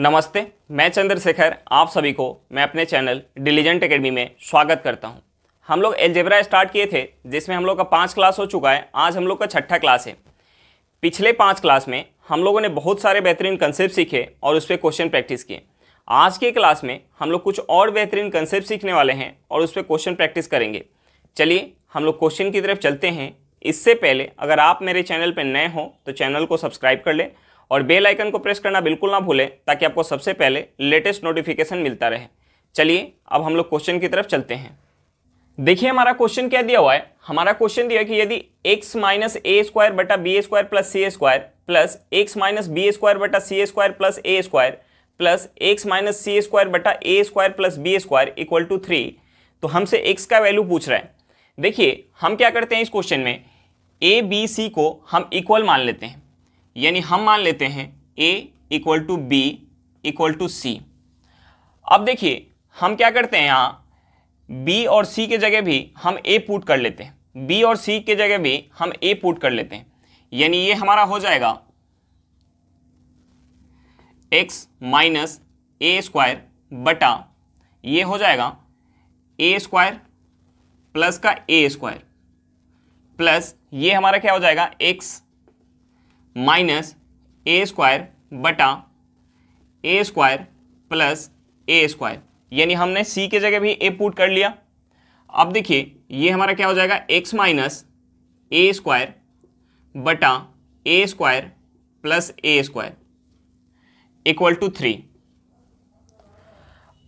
नमस्ते मैं चंद्रशेखर आप सभी को मैं अपने चैनल डिलीजेंट अकेडमी में स्वागत करता हूं हम लोग एलजेब्रा स्टार्ट किए थे जिसमें हम लोग का पाँच क्लास हो चुका है आज हम लोग का छठा क्लास है पिछले पाँच क्लास में हम लोगों ने बहुत सारे बेहतरीन कंसेप्ट सीखे और उस पर क्वेश्चन प्रैक्टिस किए आज के क्लास में हम लोग कुछ और बेहतरीन कंसेप्ट सीखने वाले हैं और उस पर क्वेश्चन प्रैक्टिस करेंगे चलिए हम लोग क्वेश्चन की तरफ चलते हैं इससे पहले अगर आप मेरे चैनल पर नए हों तो चैनल को सब्सक्राइब कर लें और बेल आइकन को प्रेस करना बिल्कुल ना भूलें ताकि आपको सबसे पहले लेटेस्ट नोटिफिकेशन मिलता रहे चलिए अब हम लोग क्वेश्चन की तरफ चलते हैं देखिए हमारा क्वेश्चन क्या दिया हुआ है हमारा क्वेश्चन दिया कि यदि एक्स माइनस ए स्क्वायर बटा बी स्क्वायर प्लस सी square plus x minus B square बटा सी स्क्वायर प्लस ए स्क्वायर प्लस एक्स माइनस सी स्क्वायर बटा A square plus B square equal to three तो हमसे एक्स का वैल्यू पूछ रहा है देखिए हम क्या करते हैं इस क्वेश्चन में ए बी सी को हम इक्वल मान लेते हैं यानी हम मान लेते हैं A equal to B equal to C अब देखिए हम क्या करते हैं यहाँ बी और सी के जगह भी हम ए पुट कर लेते हैं बी और सी के जगह भी हम ए पुट कर लेते हैं यानी ये हमारा हो जाएगा एक्स माइनस ए स्क्वायर बटा ये हो जाएगा ए स्क्वायर प्लस का ए स्क्वायर प्लस ये हमारा क्या हो जाएगा एक्स माइनस ए स्क्वायर बटा A square plus A square यानी हमने सी के जगह भी ए पुट कर लिया अब देखिए ये हमारा क्या हो जाएगा एक्स माइनस ए स्क्वायर बटा A square plus A square equal to three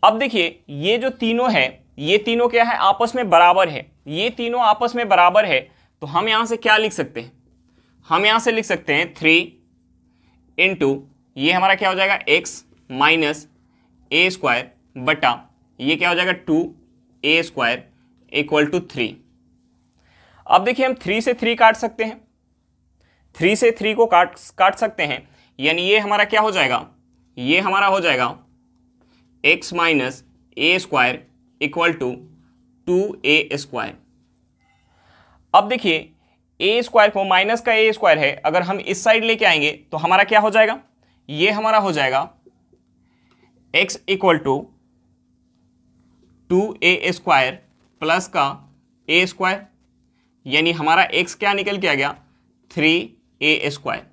अब देखिए ये जो तीनों है ये तीनों क्या है आपस में बराबर है ये तीनों आपस में बराबर है तो हम यहाँ से क्या लिख सकते हैं हम यहां से लिख सकते हैं थ्री इंटू ये हमारा क्या हो जाएगा एक्स माइनस ए स्क्वायर बटा ये क्या हो जाएगा two A square equal to three अब देखिए हम थ्री से थ्री काट सकते हैं थ्री से थ्री को काट काट सकते हैं यानी ये हमारा क्या हो जाएगा ये हमारा हो जाएगा x minus A square equal to two A square अब देखिए ए स्क्वायर को माइनस का ए स्क्वायर है अगर हम इस साइड लेके आएंगे तो हमारा क्या हो जाएगा ये हमारा हो जाएगा x equal to two A square plus का ए स्क्वायर यानी हमारा एक्स क्या निकल के आ गया थ्री ए स्क्वायर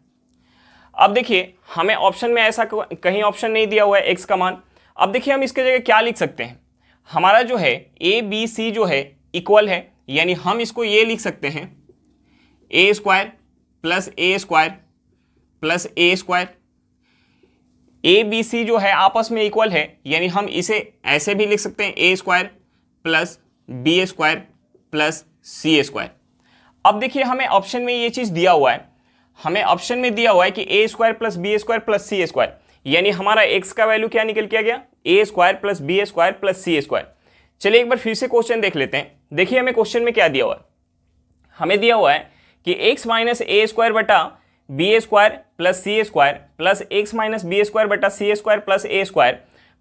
अब देखिए हमें ऑप्शन में ऐसा कहीं ऑप्शन नहीं दिया हुआ है एक्स का मान अब देखिए हम इसके जगह क्या लिख सकते हैं हमारा जो है ए बी सी जो है इक्वल है यानी हम इसको ये लिख सकते हैं ए square plus A square plus A square A B C जो है आपस में इक्वल है यानी हम इसे ऐसे भी लिख सकते हैं ए square plus B square plus सी स्क्वायर अब देखिए हमें ऑप्शन में ये चीज़ दिया हुआ है हमें ऑप्शन में दिया हुआ है कि A square plus B square plus C square यानी हमारा एक्स का वैल्यू क्या निकल किया गया A square plus B square plus C square चलिए एक बार फिर से क्वेश्चन देख लेते हैं देखिए हमें क्वेश्चन में क्या दिया हुआ है हमें दिया हुआ है कि एक्स माइनस ए स्क्वायर बटा B A square plus C A square plus x minus B square बटा सी ए स्क्वायर प्लस ए square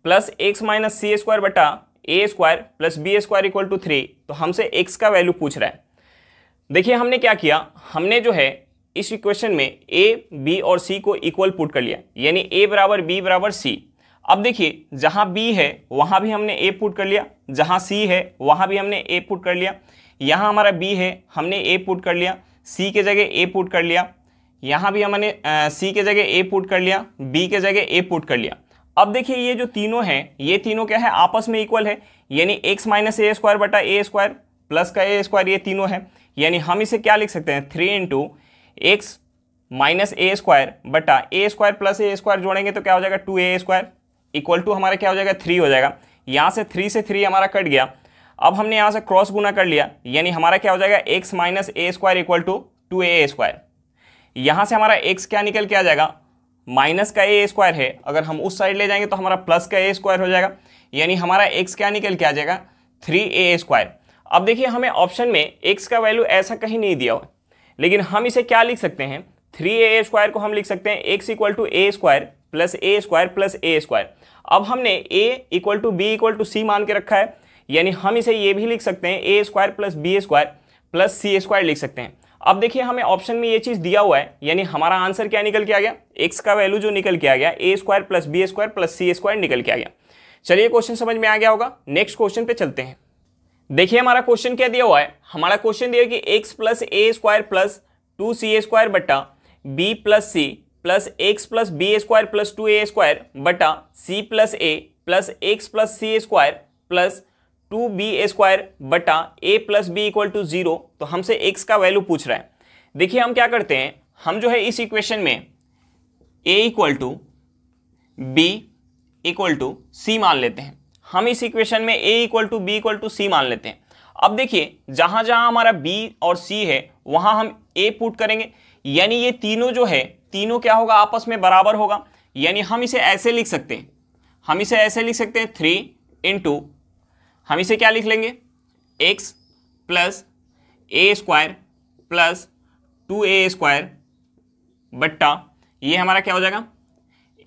plus x minus C ए स्क्वायर बटा A square plus B square equal to three तो हमसे x का value पूछ रहा है देखिए हमने क्या किया हमने जो है इस इक्वेशन में ए बी और सी को इक्वल पुट कर लिया यानी ए बराबर बी बराबर सी अब देखिए जहाँ बी है वहाँ भी हमने ए पुट कर लिया जहाँ सी है वहाँ भी हमने ए पुट कर लिया यहाँ हमारा बी है हमने ए पुट कर लिया सी के जगह ए पुट कर लिया यहाँ भी हमने सी के जगह ए पुट कर लिया बी के जगह ए पुट कर लिया अब देखिए ये जो तीनों हैं ये तीनों क्या है आपस में इक्वल है यानी एक्स माइनस ए स्क्वायर बटा ए स्क्वायर प्लस का ए स्क्वायर ये तीनों है यानी हम इसे क्या लिख सकते हैं थ्री इंटू एक्स माइनस ए स्क्वायर बटा A square plus A square जोड़ेंगे तो क्या हो जाएगा two A square equal to हमारा क्या हो जाएगा थ्री हो जाएगा यहाँ से थ्री से थ्री हमारा कट गया अब हमने यहाँ से क्रॉस गुना कर लिया यानी हमारा क्या हो जाएगा x minus A square equal to two A square यहाँ से हमारा एक्स क्या निकल के आ जाएगा माइनस का ए स्क्वायर है अगर हम उस साइड ले जाएंगे तो हमारा प्लस का ए स्क्वायर हो जाएगा यानी हमारा एक्स क्या निकल के आ जाएगा थ्री ए स्क्वायर अब देखिए हमें ऑप्शन में एक्स का वैल्यू ऐसा कहीं नहीं दिया हुआ लेकिन हम इसे क्या लिख सकते हैं थ्री ए स्क्वायर को हम लिख सकते हैं x equal to A square plus A square plus A square अब हमने A equal to B equal to सी मान के रखा है यानी हम इसे ये भी लिख सकते हैं ए square plus B square plus सी स्क्वायर लिख सकते हैं अब देखिए हमें ऑप्शन में ये चीज़ दिया हुआ है यानी हमारा आंसर क्या निकल के आ गया एक्स का वैल्यू जो निकल के आ गया A square plus B square plus C square निकल के आ गया चलिए क्वेश्चन समझ में आ गया होगा नेक्स्ट क्वेश्चन पे चलते हैं देखिए हमारा क्वेश्चन क्या दिया हुआ है हमारा क्वेश्चन दिया कि एक्स प्लस ए square plus two C square बट्टा बी प्लस सी plus x plus B square plus two ए स्क्वायर बटा सी प्लस ए प्लस एक्स प्लस सी square plus two B square बटा ए plus B equal to zero तो हमसे x का value पूछ रहा है देखिए हम क्या करते हैं हम जो है इस इक्वेशन में ए equal to B equal to सी मान लेते हैं हम इस इक्वेशन में ए equal to B equal to सी मान लेते हैं अब देखिए जहां जहां हमारा बी और सी है वहां हम ए पुट करेंगे यानी ये तीनों जो है तीनों क्या होगा आपस में बराबर होगा यानी हम इसे ऐसे लिख सकते हैं हम इसे ऐसे लिख सकते हैं थ्री इंटू हम इसे क्या लिख लेंगे एक्स प्लस ए स्क्वायर प्लस टू ए स्क्वायर बट्टा ये हमारा क्या हो जाएगा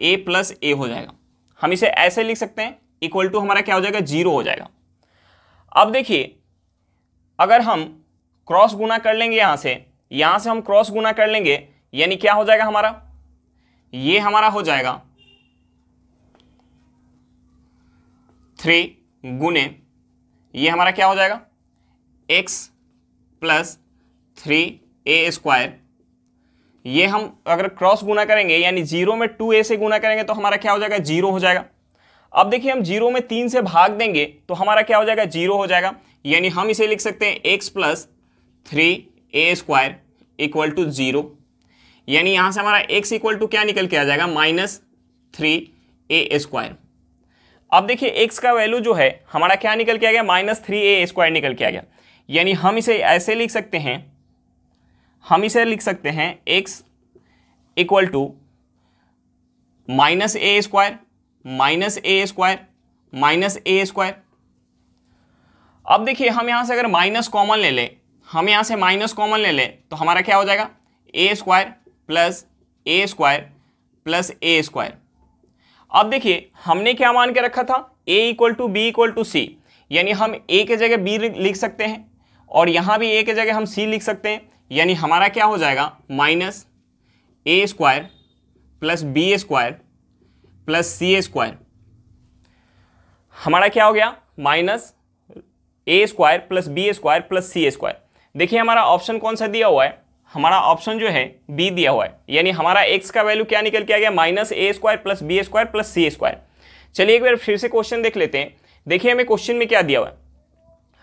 ए प्लस ए हो जाएगा हम इसे ऐसे लिख सकते हैं इक्वल टू हमारा क्या हो जाएगा जीरो हो जाएगा अब देखिए अगर हम क्रॉस गुना कर लेंगे यहाँ से यहाँ से हम क्रॉस गुना कर लेंगे यानी क्या हो जाएगा हमारा ये हमारा हो जाएगा थ्री गुने ये हमारा क्या हो जाएगा एक्स प्लस थ्री ए स्क्वायर ये हम अगर क्रॉस गुना करेंगे यानी जीरो में टू ए से गुना करेंगे तो हमारा क्या हो जाएगा जीरो हो जाएगा अब देखिए हम जीरो में तीन से भाग देंगे तो हमारा क्या हो जाएगा जीरो हो जाएगा यानी हम इसे लिख सकते हैं x plus three A square equal to zero यानी यहाँ से हमारा एक्स इक्वल टू क्या निकल के आ जाएगा माइनस थ्री ए स्क्वायर अब देखिए एक्स का वैल्यू जो है हमारा क्या निकल के आ गया माइनस थ्री ए स्क्वायर निकल के आ गया यानी हम इसे ऐसे लिख सकते हैं हम इसे लिख सकते हैं x equal to minus A square minus A square minus A square अब देखिए हम यहाँ से अगर माइनस कॉमन ले लें हम यहाँ से माइनस कॉमन ले लें तो हमारा क्या हो जाएगा a square plus A square plus A square अब देखिए हमने क्या मान के रखा था a equal to B equal to c यानी हम ए के जगह बी लिख सकते हैं और यहाँ भी ए के जगह हम सी लिख सकते हैं यानी हमारा क्या हो जाएगा माइनस ए square plus B square plus सी स्क्वायर हमारा क्या हो गया माइनस ए square plus B square plus सी स्क्वायर देखिए हमारा ऑप्शन कौन सा दिया हुआ है हमारा ऑप्शन जो है बी दिया हुआ है यानी हमारा एक्स का वैल्यू क्या निकल के आ गया माइनस ए square plus B square plus सी स्क्वायर चलिए एक बार फिर से क्वेश्चन देख लेते हैं देखिए हमें क्वेश्चन में क्या दिया हुआ है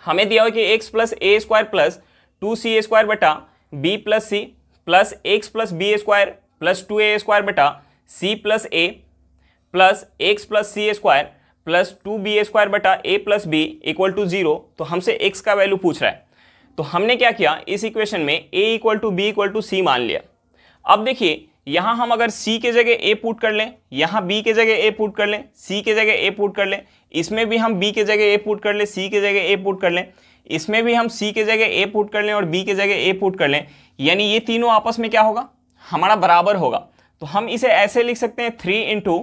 हमें दिया हुआ है कि एक्स प्लस ए स्क्वायर प्लस टू सी ए स्क्वायर बटा बी प्लस सी plus x plus B square plus two ए स्क्वायर बटा सी प्लस ए प्लस एक्स प्लस सी square plus two B square बटा ए plus B equal to zero तो हमसे x का value पूछ रहा है तो हमने क्या किया इस इक्वेशन में ए equal to B equal to सी मान लिया अब देखिए यहाँ हम अगर सी के जगह ए पुट कर लें यहाँ बी के जगह ए पुट कर लें सी के जगह ए पुट कर लें इसमें भी हम बी के जगह ए पुट कर लें सी के जगह ए पुट कर लें इसमें भी हम सी के जगह ए पुट कर लें और बी के जगह ए पुट कर लें यानी ये तीनों आपस में क्या होगा हमारा बराबर होगा तो हम इसे ऐसे लिख सकते हैं थ्री इंटू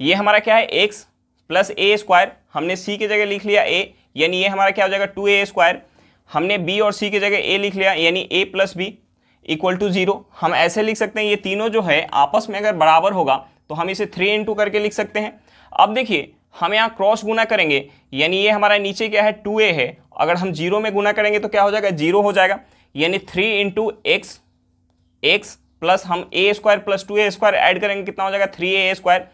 ये हमारा क्या है एक्स प्लस ए स्क्वायर हमने सी के जगह लिख लिया ए यानी ये हमारा क्या हो जाएगा टू ए स्क्वायर हमने बी और सी की जगह ए लिख लिया यानी ए plus B equal to zero हम ऐसे लिख सकते हैं ये तीनों जो है आपस में अगर बराबर होगा तो हम इसे थ्री इंटू करके लिख सकते हैं अब देखिए हम यहाँ क्रॉस गुना करेंगे यानी ये हमारा नीचे क्या है टू ए है अगर हम जीरो में गुना करेंगे तो क्या हो जाएगा जीरो हो जाएगा यानी three into x x plus हम a square plus two A square add करेंगे कितना हो जाएगा थ्री ए स्क्वायर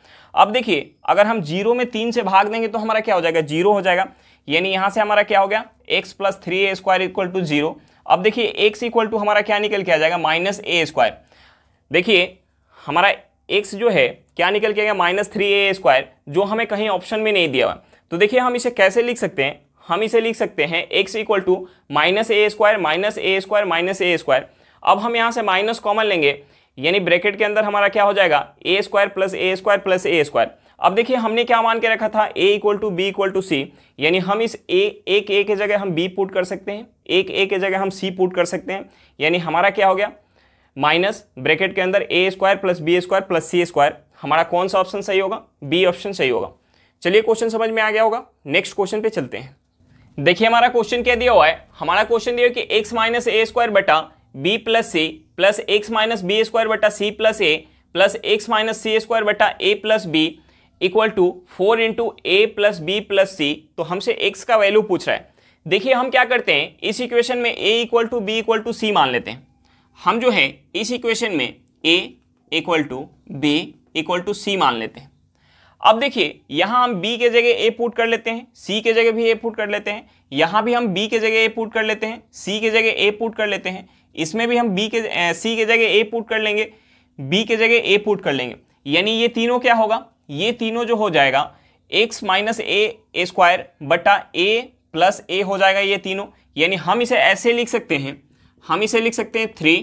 अब देखिए अगर हम जीरो में तीन से भाग देंगे तो हमारा क्या हो जाएगा जीरो हो जाएगा यानी यहाँ से हमारा क्या हो गया x plus three A square equal to zero अब देखिए एक्स इक्वल टू हमारा क्या निकल के आ जाएगा माइनस ए स्क्वायर देखिए हमारा एक्स जो है क्या निकल के आएगा माइनस थ्री ए स्क्वायर जो हमें कहीं ऑप्शन में नहीं दिया हुआ तो देखिए हम इसे कैसे लिख सकते हैं हम इसे लिख सकते हैं x equal to minus A square minus A square minus A square अब हम यहाँ से माइनस कॉमन लेंगे यानी ब्रैकेट के अंदर हमारा क्या हो जाएगा a square plus A square plus A square अब देखिए हमने क्या मान के रखा था a equal to B equal to c यानी हम इस ए एक ए के जगह हम बी पुट कर सकते हैं एक ए के जगह हम सी पुट कर सकते हैं यानी हमारा क्या हो गया माइनस ब्रैकेट के अंदर a square plus B square plus C square हमारा कौन सा ऑप्शन सही होगा बी ऑप्शन सही होगा चलिए क्वेश्चन समझ में आ गया होगा नेक्स्ट क्वेश्चन पे चलते हैं देखिए हमारा क्वेश्चन क्या दिया हुआ है हमारा क्वेश्चन दिया कि एक्स माइनस ए स्क्वायर बटा बी प्लस सी plus x minus B square बटा सी प्लस ए प्लस एक्स माइनस सी स्क्वायर बटा ए plus B equal to four into a plus b plus c तो हमसे एक्स का वैल्यू पूछ रहा है देखिए हम क्या करते हैं इस इक्वेशन में ए equal to B equal to सी मान लेते हैं हम जो है इस इक्वेशन में ए equal to B equal to सी मान लेते हैं अब देखिए यहाँ हम बी के जगह ए पुट कर लेते हैं सी के जगह भी ए पुट कर लेते हैं यहाँ भी हम बी के जगह ए पुट कर लेते हैं सी के जगह ए पुट कर लेते हैं इसमें भी हम बी के सी के जगह ए पुट कर लेंगे बी के जगह ए पुट कर लेंगे यानी ये तीनों क्या होगा ये तीनों जो हो जाएगा x minus a a square बटा ए प्लस ए हो जाएगा ये तीनों यानी हम इसे ऐसे लिख सकते हैं हम इसे लिख सकते हैं थ्री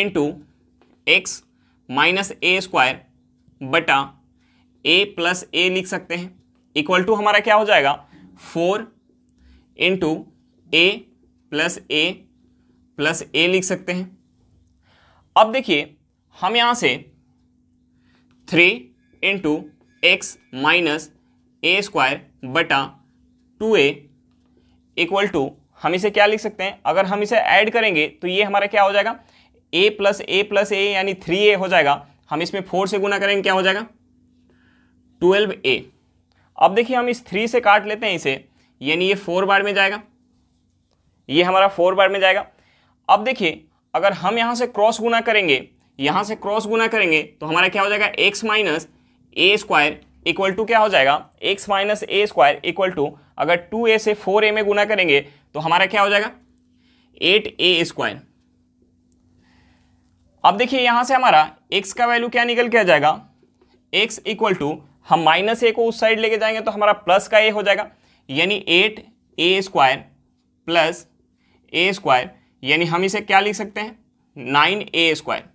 इंटू एक्स माइनस ए स्क्वायर बटा ए प्लस ए लिख सकते हैं इक्वल टू हमारा क्या हो जाएगा four into a plus A plus a लिख सकते हैं अब देखिए हम यहाँ से थ्री इंटू एक्स माइनस ए स्क्वायर बटा टू ए इक्वल टू हम इसे क्या लिख सकते हैं अगर हम इसे ऐड करेंगे तो ये हमारा क्या हो जाएगा ए प्लस ए प्लस ए यानी थ्री ए हो जाएगा हम इसमें फोर से गुना करेंगे क्या हो जाएगा ट्वेल्व ए अब देखिए हम इस थ्री से काट लेते हैं इसे यानी ये फोर बार में जाएगा ये हमारा फोर बार में जाएगा अब देखिए अगर हम यहाँ से क्रॉस गुना करेंगे यहाँ से क्रॉस गुना करेंगे तो हमारा क्या हो जाएगा x minus A square equal to क्या हो जाएगा x minus A square equal to अगर टू ए से फोर ए में गुना करेंगे तो हमारा क्या हो जाएगा एट ए स्क्वायर अब देखिए यहां से हमारा एक्स का वैल्यू क्या निकल के आ जाएगा एक्स इक्वल टू हम माइनस ए को उस साइड लेके जाएंगे तो हमारा प्लस का ए हो जाएगा यानी eight a square plus A square यानी हम इसे क्या लिख सकते हैं nine a square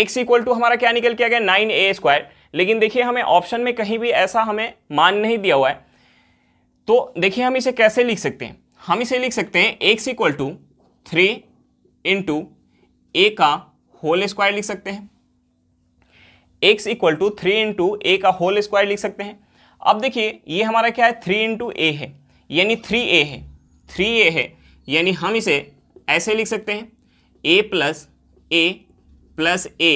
x equal to हमारा क्या निकल के आ गया नाइन ए स्क्वायर लेकिन देखिए हमें ऑप्शन में कहीं भी ऐसा हमें मान नहीं दिया हुआ है तो देखिए हम इसे कैसे लिख सकते हैं हम इसे लिख सकते हैं x equal to three into a का होल स्क्वायर लिख सकते हैं x equal to three into a का होल स्क्वायर लिख सकते हैं अब देखिए ये हमारा क्या है थ्री इंटू ए है यानी थ्री ए है थ्री ए है यानी हम इसे ऐसे लिख सकते हैं ए प्लस ए प्लस ए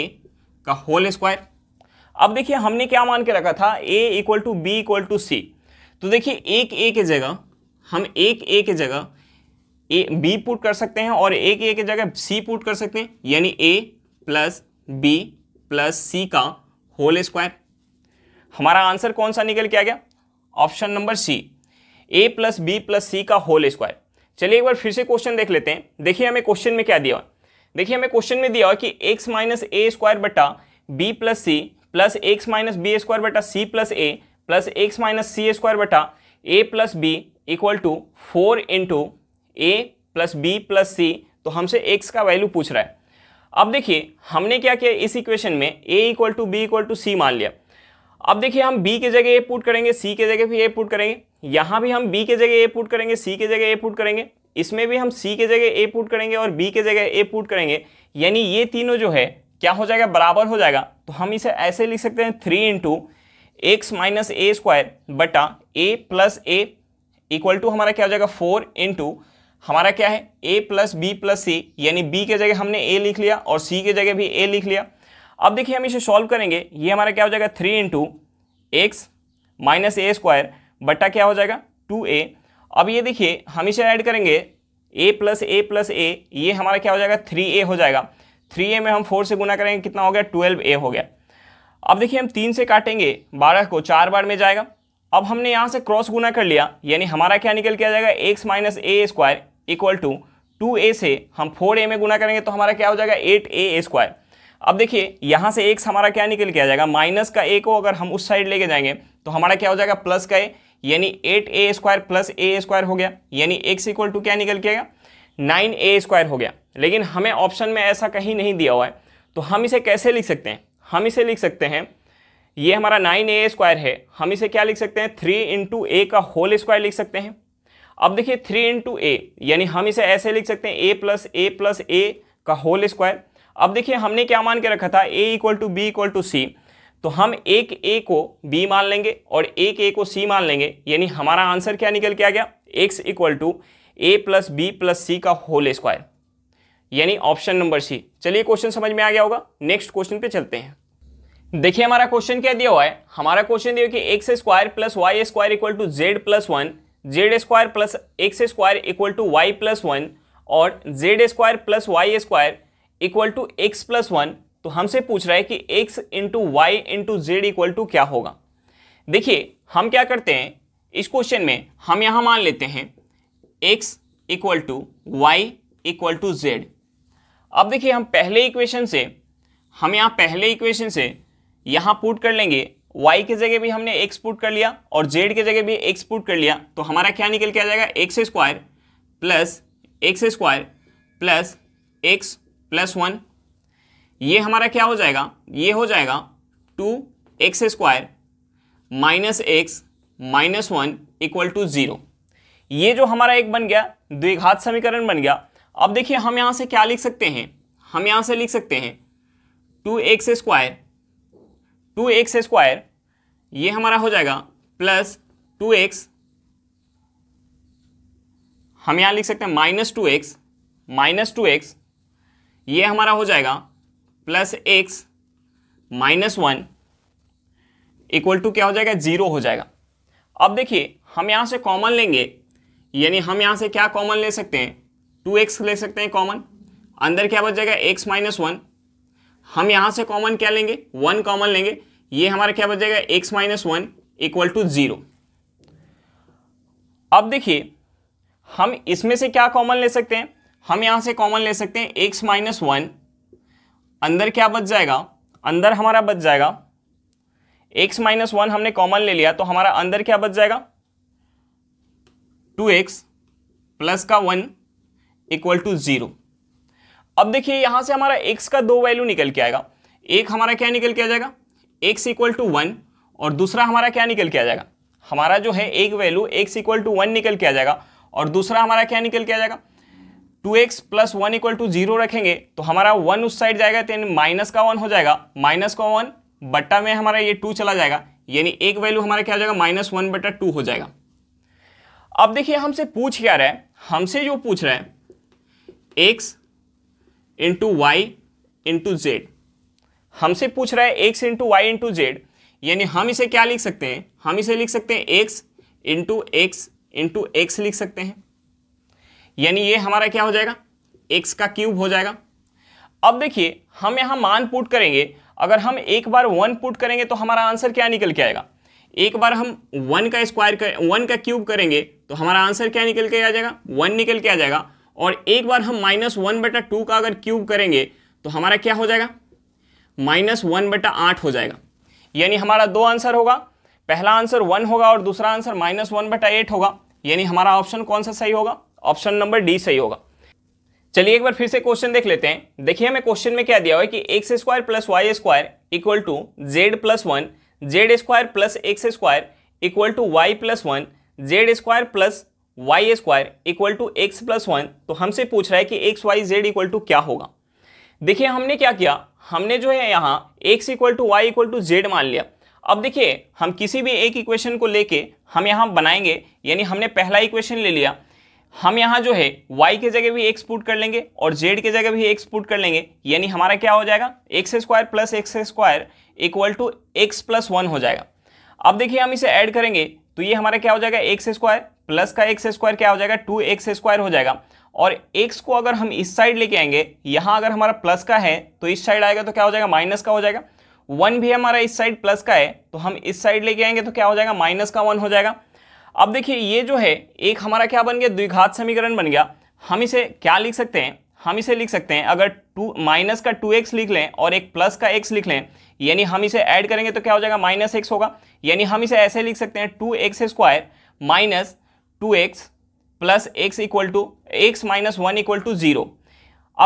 का होल स्क्वायर अब देखिए हमने क्या मान के रखा था a equal to B equal to c तो देखिए एक ए के जगह हम एक ए के जगह ए बी पुट कर सकते हैं और एक ए के जगह सी पुट कर सकते हैं यानी ए प्लस बी प्लस सी का होल स्क्वायर हमारा आंसर कौन सा निकल के आ गया option number C a plus b plus c का होल स्क्वायर चलिए एक बार फिर से क्वेश्चन देख लेते हैं देखिए हमें क्वेश्चन में क्या दिया हुआ देखिए हमें क्वेश्चन में दिया हुआ कि एक्स माइनस ए स्क्वायर बटा बी प्लस सी plus x minus B square बटा सी प्लस ए प्लस एक्स माइनस सी स्क्वायर बटा ए plus B equal to four into a plus b plus c तो हमसे एक्स का वैल्यू पूछ रहा है अब देखिए हमने क्या किया इस इक्वेशन में ए equal to B equal to सी मान लिया अब देखिए हम बी के जगह ए पुट करेंगे सी के जगह भी ए पुट करेंगे यहाँ भी हम बी के जगह ए पुट करेंगे सी के जगह ए पुट करेंगे इसमें भी हम सी के जगह ए पुट करेंगे और बी के जगह ए पुट करेंगे यानी ये तीनों जो है क्या हो जाएगा बराबर हो जाएगा तो हम इसे ऐसे लिख सकते हैं थ्री इंटू एक्स माइनस ए स्क्वायर बटा ए प्लस ए इक्वल टू हमारा क्या हो जाएगा फोर इंटू हमारा क्या है a plus b plus c यानी बी के जगह हमने ए लिख लिया और सी के जगह भी ए लिख लिया अब देखिए हम इसे सॉल्व करेंगे ये हमारा क्या हो जाएगा थ्री इंटू एक्स माइनस ए स्क्वायर बट्टा क्या हो जाएगा टू ए अब ये देखिए हम इसे ऐड करेंगे ए प्लस ए प्लस ए ये हमारा क्या हो जाएगा थ्री ए हो जाएगा थ्री ए में हम फोर से गुना करेंगे कितना हो गया ट्वेल्व ए हो गया अब देखिए हम तीन से काटेंगे बारह को चार बार में जाएगा अब हमने यहाँ से क्रॉस गुना कर लिया यानी हमारा क्या निकल के आ जाएगा x minus A square equal to two a से हम फोर ए में गुना करेंगे तो हमारा क्या हो जाएगा एट ए स्क्वायर अब देखिए यहाँ से एक्स हमारा क्या निकल के आ जाएगा माइनस का ए को अगर हम उस साइड लेके जाएंगे तो हमारा क्या हो जाएगा प्लस का ए यानी eight a square plus A square हो गया यानी एक्स इक्वल टू क्या निकल के आएगा नाइन ए स्क्वायर हो गया लेकिन हमें ऑप्शन में ऐसा कहीं नहीं दिया हुआ है तो हम इसे कैसे लिख सकते हैं हम इसे लिख सकते हैं ये हमारा नाइन ए स्क्वायर है हम इसे क्या लिख सकते हैं थ्री इंटू ए का होल स्क्वायर लिख सकते हैं अब देखिए थ्री इंटू ए यानी हम इसे ऐसे लिख सकते हैं ए प्लस ए प्लस ए का होल स्क्वायर अब देखिए हमने क्या मान के रखा था a equal to B equal to c तो हम एक ए को बी मान लेंगे और एक ए को सी मान लेंगे यानी हमारा आंसर क्या निकल के आ गया x equal to a plus b plus c का होल स्क्वायर यानी ऑप्शन नंबर सी चलिए क्वेश्चन समझ में आ गया होगा नेक्स्ट क्वेश्चन पे चलते हैं देखिए हमारा क्वेश्चन क्या दिया हुआ है हमारा क्वेश्चन दिया कि x square plus y square equal to z plus one z square plus x square equal to y plus one और z square plus y square equal to x plus one तो हमसे पूछ रहा है कि x into y into z equal to क्या होगा देखिए हम क्या करते हैं इस क्वेश्चन में हम यहाँ मान लेते हैं x equal to y equal to z अब देखिए हम पहले इक्वेशन से हम यहाँ पहले इक्वेशन से यहाँ पुट कर लेंगे y के जगह भी हमने x पुट कर लिया और z के जगह भी x पुट कर लिया तो हमारा क्या निकल के आ जाएगा x square plus x square plus x plus one ये हमारा क्या हो जाएगा ये हो जाएगा two x square minus x minus one equal to zero ये जो हमारा एक बन गया द्विघात समीकरण बन गया अब देखिए हम यहाँ से क्या लिख सकते हैं हम यहाँ से लिख सकते हैं two x square two x square ये हमारा हो जाएगा प्लस टू एक्स हम यहाँ लिख सकते हैं minus two x minus two x ये हमारा हो जाएगा plus x minus one equal to क्या हो जाएगा जीरो हो जाएगा अब देखिए हम यहाँ से कॉमन लेंगे यानी हम यहाँ से क्या कॉमन ले सकते हैं टू एक्स ले सकते हैं कॉमन अंदर क्या बच जाएगा एक्स माइनस वन हम यहाँ से कॉमन क्या लेंगे वन कॉमन लेंगे ये हमारा क्या बच जाएगा x minus one equal to zero अब देखिए हम इसमें से क्या कॉमन ले सकते हैं हम यहाँ से कॉमन ले सकते हैं एक्स माइनस वन अंदर क्या बच जाएगा अंदर हमारा बच जाएगा एक्स माइनस वन हमने कॉमन ले लिया तो हमारा अंदर क्या बच जाएगा टू एक्स प्लस का वन इक्वल टू जीरो अब देखिए यहां से हमारा एक्स का दो वैल्यू निकल के आएगा एक हमारा क्या निकल के आ जाएगा एक्स इक्वल टू वन और दूसरा हमारा क्या निकल के आ जाएगा हमारा जो है एक value x equal to one निकल के आ जाएगा और दूसरा हमारा क्या निकल के आ जाएगा two x plus one equal to zero रखेंगे तो हमारा वन उस साइड जाएगा तो यानी माइनस का वन हो जाएगा माइनस का वन बट्टा में हमारा ये टू चला जाएगा यानी एक वैल्यू हमारा क्या हो जाएगा माइनस वन बट्टा टू हो जाएगा अब देखिए हमसे पूछ क्या रहे है हमसे जो पूछ रहा है x into y into z हमसे पूछ रहा है x into y into z यानी हम इसे क्या लिख सकते हैं हम इसे लिख सकते हैं x into x into x लिख सकते हैं यानी ये हमारा क्या हो जाएगा एक्स का क्यूब हो जाएगा अब देखिए हम यहाँ मान पुट करेंगे अगर हम एक बार वन पुट करेंगे तो हमारा आंसर क्या निकल के आएगा एक बार हम वन का स्क्वायर कर वन का क्यूब करेंगे तो हमारा आंसर क्या निकल के आ जाएगा वन निकल के आ जाएगा और एक बार हम माइनस वन बटा टू का अगर क्यूब करेंगे तो हमारा क्या हो जाएगा माइनस वन बटा आठ हो जाएगा यानी हमारा दो आंसर होगा पहला आंसर वन होगा और दूसरा आंसर माइनस वन बटा एट होगा यानी हमारा ऑप्शन कौन सा सही होगा ऑप्शन नंबर डी सही होगा चलिए एक बार फिर से क्वेश्चन देख लेते हैं देखिए हमें क्वेश्चन में क्या दिया हुआ है कि x square plus y square equal to z plus one z square plus x square equal to y plus one z square plus y square equal to x plus one तो हमसे पूछ रहा है कि x y z equal to क्या होगा देखिए हमने क्या किया हमने जो है यहाँ x equal to y equal to z मान लिया अब देखिए हम किसी भी एक इक्वेशन को लेके हम यहाँ बनाएंगे यानी हमने पहला इक्वेशन ले लिया हम यहाँ जो है y के जगह भी x पुट कर लेंगे और z के जगह भी x पुट कर लेंगे यानी हमारा क्या हो जाएगा x square plus x square equal to x plus one हो जाएगा अब देखिए हम इसे ऐड करेंगे तो ये हमारा क्या हो जाएगा एक्स स्क्वायर प्लस का एक्स स्क्वायर क्या हो जाएगा टू एक्स स्क्वायर हो जाएगा और x को अगर हम इस साइड लेके आएंगे यहाँ अगर हमारा प्लस का है तो इस साइड आएगा तो क्या हो जाएगा माइनस का हो जाएगा वन भी हमारा इस साइड प्लस का है तो हम इस साइड लेके आएंगे तो क्या हो जाएगा माइनस का वन हो जाएगा अब देखिए ये जो है एक हमारा क्या बन गया द्विघात समीकरण बन गया हम इसे क्या लिख सकते हैं हम इसे लिख सकते हैं अगर टू माइनस का टू एक्स लिख लें और एक प्लस का एक्स लिख लें यानी हम इसे ऐड करेंगे तो क्या हो जाएगा माइनस एक्स होगा यानी हम इसे ऐसे लिख सकते हैं two x square minus two x plus x equal to x minus one equal to zero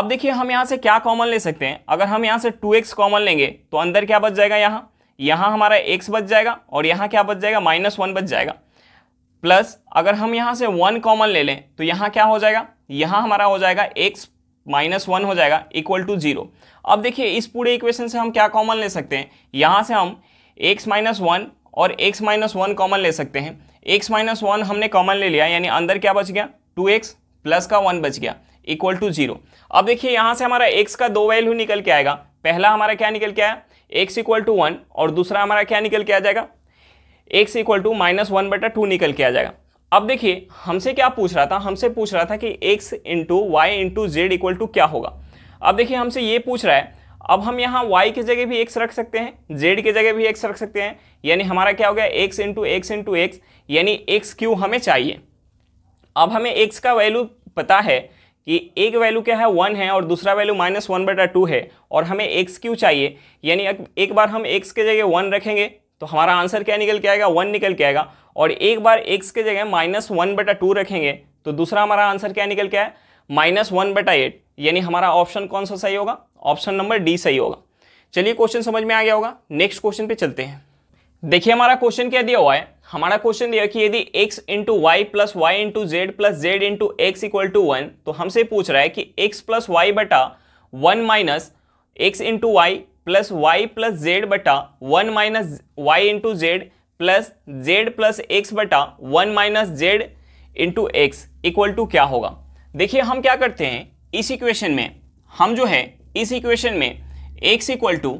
अब देखिए हम यहाँ से क्या कॉमन ले सकते हैं अगर हम यहाँ से टू एक्स कॉमन लेंगे तो अंदर क्या बच जाएगा यहाँ यहाँ हमारा एक्स बच जाएगा और यहाँ क्या बच जाएगा माइनस वन बच जाएगा प्लस अगर हम यहाँ से वन कॉमन ले लें तो यहाँ क्या हो जाएगा यहाँ हमारा हो जाएगा एक्स माइनस वन हो जाएगा इक्वल टू जीरो अब देखिए इस पूरे इक्वेशन से हम क्या कॉमन ले सकते हैं यहाँ से हम एक्स माइनस वन और एक्स माइनस वन कॉमन ले सकते हैं एक्स माइनस वन हमने कॉमन ले लिया यानी अंदर क्या बच गया टू एक्स प्लस का वन बच गया इक्वल टू जीरो अब देखिए यहाँ से हमारा एक्स का दो वैल्यू निकल के आएगा पहला हमारा क्या निकल के आया एक्स इक्वल टू वन और दूसरा हमारा क्या निकल के आ जाएगा x equal to minus one बटा टू निकल के आ जाएगा अब देखिए हमसे क्या पूछ रहा था हमसे पूछ रहा था कि x into y into z equal to क्या होगा अब देखिए हमसे ये पूछ रहा है अब हम यहाँ y की जगह भी x रख सकते हैं z की जगह भी x रख सकते हैं यानी हमारा क्या हो गया x into x into x यानी एक्स क्यू हमें चाहिए अब हमें x का वैल्यू पता है कि एक वैल्यू क्या है वन है और दूसरा वैल्यू माइनस वन बटा टू है और हमें एक्स क्यू चाहिए यानी एक बार हम एक्स के जगह वन रखेंगे तो हमारा आंसर क्या निकल के आएगा वन निकल के आएगा और एक बार एक्स के जगह माइनस वन बटा टू रखेंगे तो दूसरा हमारा आंसर क्या निकल के आया माइनस वन बटा एट यानी हमारा ऑप्शन कौन सा सही होगा ऑप्शन नंबर डी सही होगा चलिए क्वेश्चन समझ में आ गया होगा नेक्स्ट क्वेश्चन पे चलते हैं देखिए हमारा क्वेश्चन क्या दिया हुआ है हमारा क्वेश्चन दिया कि यदि x into y plus y into z plus z into x equal to one तो हमसे पूछ रहा है कि एक्स प्लस वाई बटा one minus x into y plus y plus z बटा one minus y into z plus z plus x बटा one minus z into x equal to क्या होगा देखिए हम क्या करते हैं इस इक्वेशन में हम जो है इस इक्वेशन में x equal to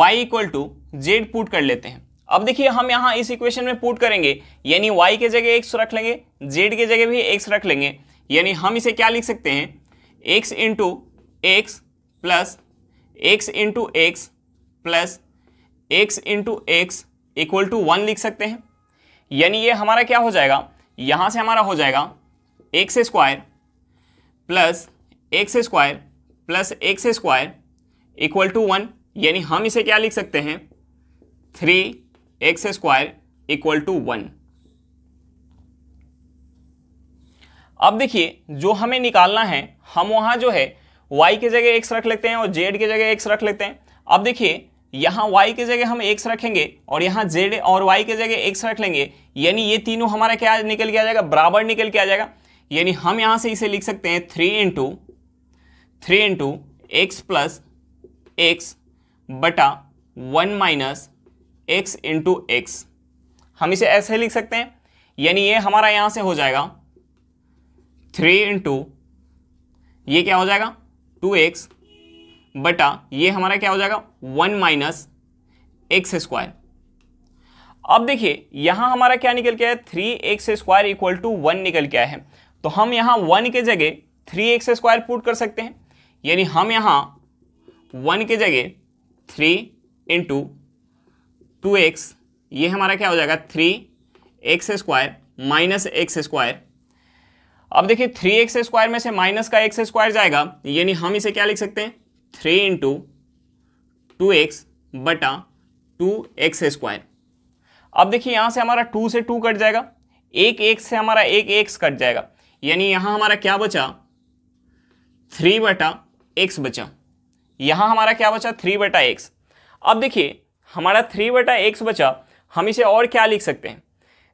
y equal to z put कर लेते हैं अब देखिए हम यहाँ इस इक्वेशन में पुट करेंगे यानी वाई के जगह एक्स रख लेंगे जेड के जगह भी एक्स रख लेंगे यानी हम इसे क्या लिख सकते हैं x into x plus x into x plus x into x equal to one लिख सकते हैं यानी ये हमारा क्या हो जाएगा यहाँ से हमारा हो जाएगा x square plus x square plus x square equal to one यानी हम इसे क्या लिख सकते हैं three x square equal to one अब देखिए जो हमें निकालना है हम वहाँ जो है वाई की जगह एक्स रख लेते हैं और जेड की जगह एक्स रख लेते हैं अब देखिए यहाँ y की जगह हम x रखेंगे और यहाँ z और y की जगह x रख लेंगे यानी ये तीनों हमारा क्या निकल के आ जाएगा बराबर निकल के आ जाएगा यानी हम यहाँ से इसे लिख सकते हैं three into three into x plus x बटा one minus x into x हम इसे ऐसे लिख सकते हैं यानी ये हमारा यहाँ से हो जाएगा थ्री इंटू ये क्या हो जाएगा टू एक्स बटा ये हमारा क्या हो जाएगा वन माइनस एक्स स्क्वायर अब देखिए यहां हमारा क्या निकल के है three x square equal to one निकल के आया है तो हम यहां वन के जगह थ्री एक्स स्क्वायर पुट कर सकते हैं यानी हम यहां वन के जगह थ्री इंटू टू एक्स ये हमारा क्या हो जाएगा three x square minus x square अब देखिए थ्री एक्स स्क्वायर में से माइनस का एक्स स्क्वायर जाएगा यानी हम इसे क्या लिख सकते हैं थ्री इंटू टू एक्स बटा टू एक्स स्क्वायर अब देखिए यहां से हमारा टू से टू कट जाएगा एक एक्स से हमारा एक एक्स कट जाएगा यानी यहां हमारा क्या बचा थ्री बटा एक्स बचा यहां हमारा क्या बचा थ्री बटा एक्स अब देखिए हमारा थ्री बटा एक्स बचा हम इसे और क्या लिख सकते हैं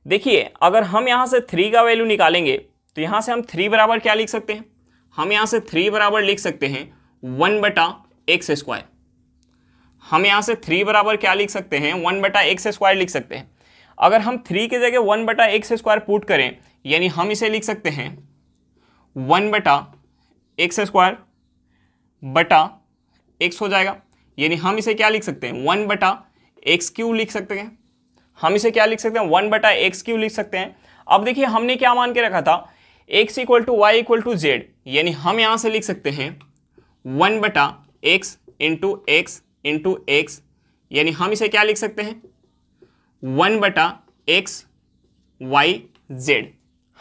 देखिए अगर हम यहां से थ्री का वैल्यू निकालेंगे तो यहां से हम थ्री बराबर क्या लिख सकते हैं हम यहाँ से थ्री बराबर लिख सकते हैं वन बटा एक्स स्क्वायर हम यहाँ से थ्री बराबर क्या लिख सकते हैं वन बटा एक्स स्क्वायर लिख सकते हैं अगर हम थ्री की जगह वन बटा एक्स स्क्वायर पुट करें यानी हम इसे लिख सकते हैं वन बटा एक्स स्क्वायर बटा एक्स हो जाएगा यानी हम इसे क्या लिख सकते हैं वन बटा एक्स क्यू लिख सकते हैं हम इसे क्या लिख सकते हैं वन बटा एक्स क्यू लिख सकते हैं अब देखिए हमने क्या मान के रखा था x equal to y equal to z यानी हम यहाँ से लिख सकते हैं वन बटा x into x into x यानी हम इसे क्या लिख सकते हैं वन बटा एक्स वाई जेड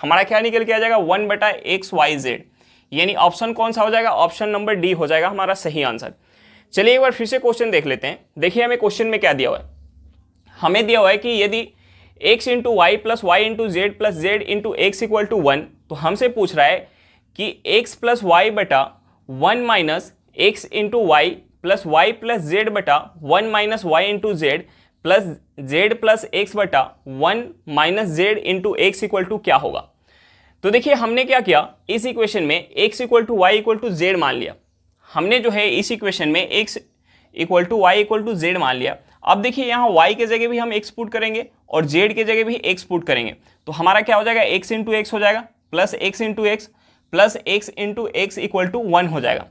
हमारा क्या निकल के आ जाएगा वन बटा एक्स वाई जेड यानी ऑप्शन कौन सा हो जाएगा ऑप्शन नंबर डी हो जाएगा हमारा सही आंसर चलिए एक बार फिर से क्वेश्चन देख लेते हैं देखिए हमें क्वेश्चन में क्या दिया हुआ है हमें दिया हुआ है कि यदि x into y plus y into z plus z into x equal to one तो हमसे पूछ रहा है कि x प्लस वाई बटा one minus x into y plus y plus z बटा one minus y into z plus z plus x बटा one minus z into x equal to क्या होगा तो देखिए हमने क्या किया इस इक्वेशन में x equal to y equal to z मान लिया हमने जो है इस इक्वेशन में x equal to y equal to z मान लिया अब देखिए यहाँ वाई के जगह भी हम पुट करेंगे और जेड के जगह भी पुट करेंगे तो हमारा क्या हो जाएगा एक्स इंटू एक्स हो जाएगा plus x into x plus x into x equal to one हो जाएगा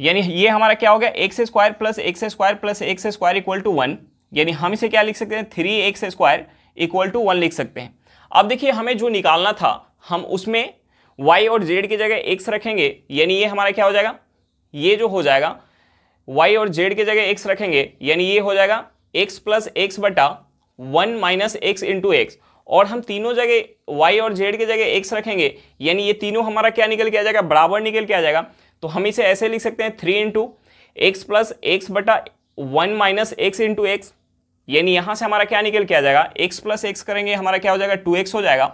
यानी ये हमारा क्या हो गया x square plus x square plus x square equal to one यानी हम इसे क्या लिख सकते हैं three x square equal to one लिख सकते हैं अब देखिए हमें जो निकालना था हम उसमें y और z की जगह x रखेंगे यानी ये हमारा क्या हो जाएगा ये जो हो जाएगा y और z की जगह x रखेंगे यानी ये हो जाएगा x प्लस एक्स बटा one minus x into x और हम तीनों जगह वाई और जेड की जगह एक्स रखेंगे यानी ये तीनों हमारा क्या निकल के आ जाएगा बराबर निकल के आ जाएगा तो हम इसे ऐसे लिख सकते हैं three into x plus x बटा one minus x into x यानी यहाँ से हमारा क्या निकल के आ जाएगा एक्स प्लस एक्स करेंगे हमारा क्या हो जाएगा टू एक्स हो जाएगा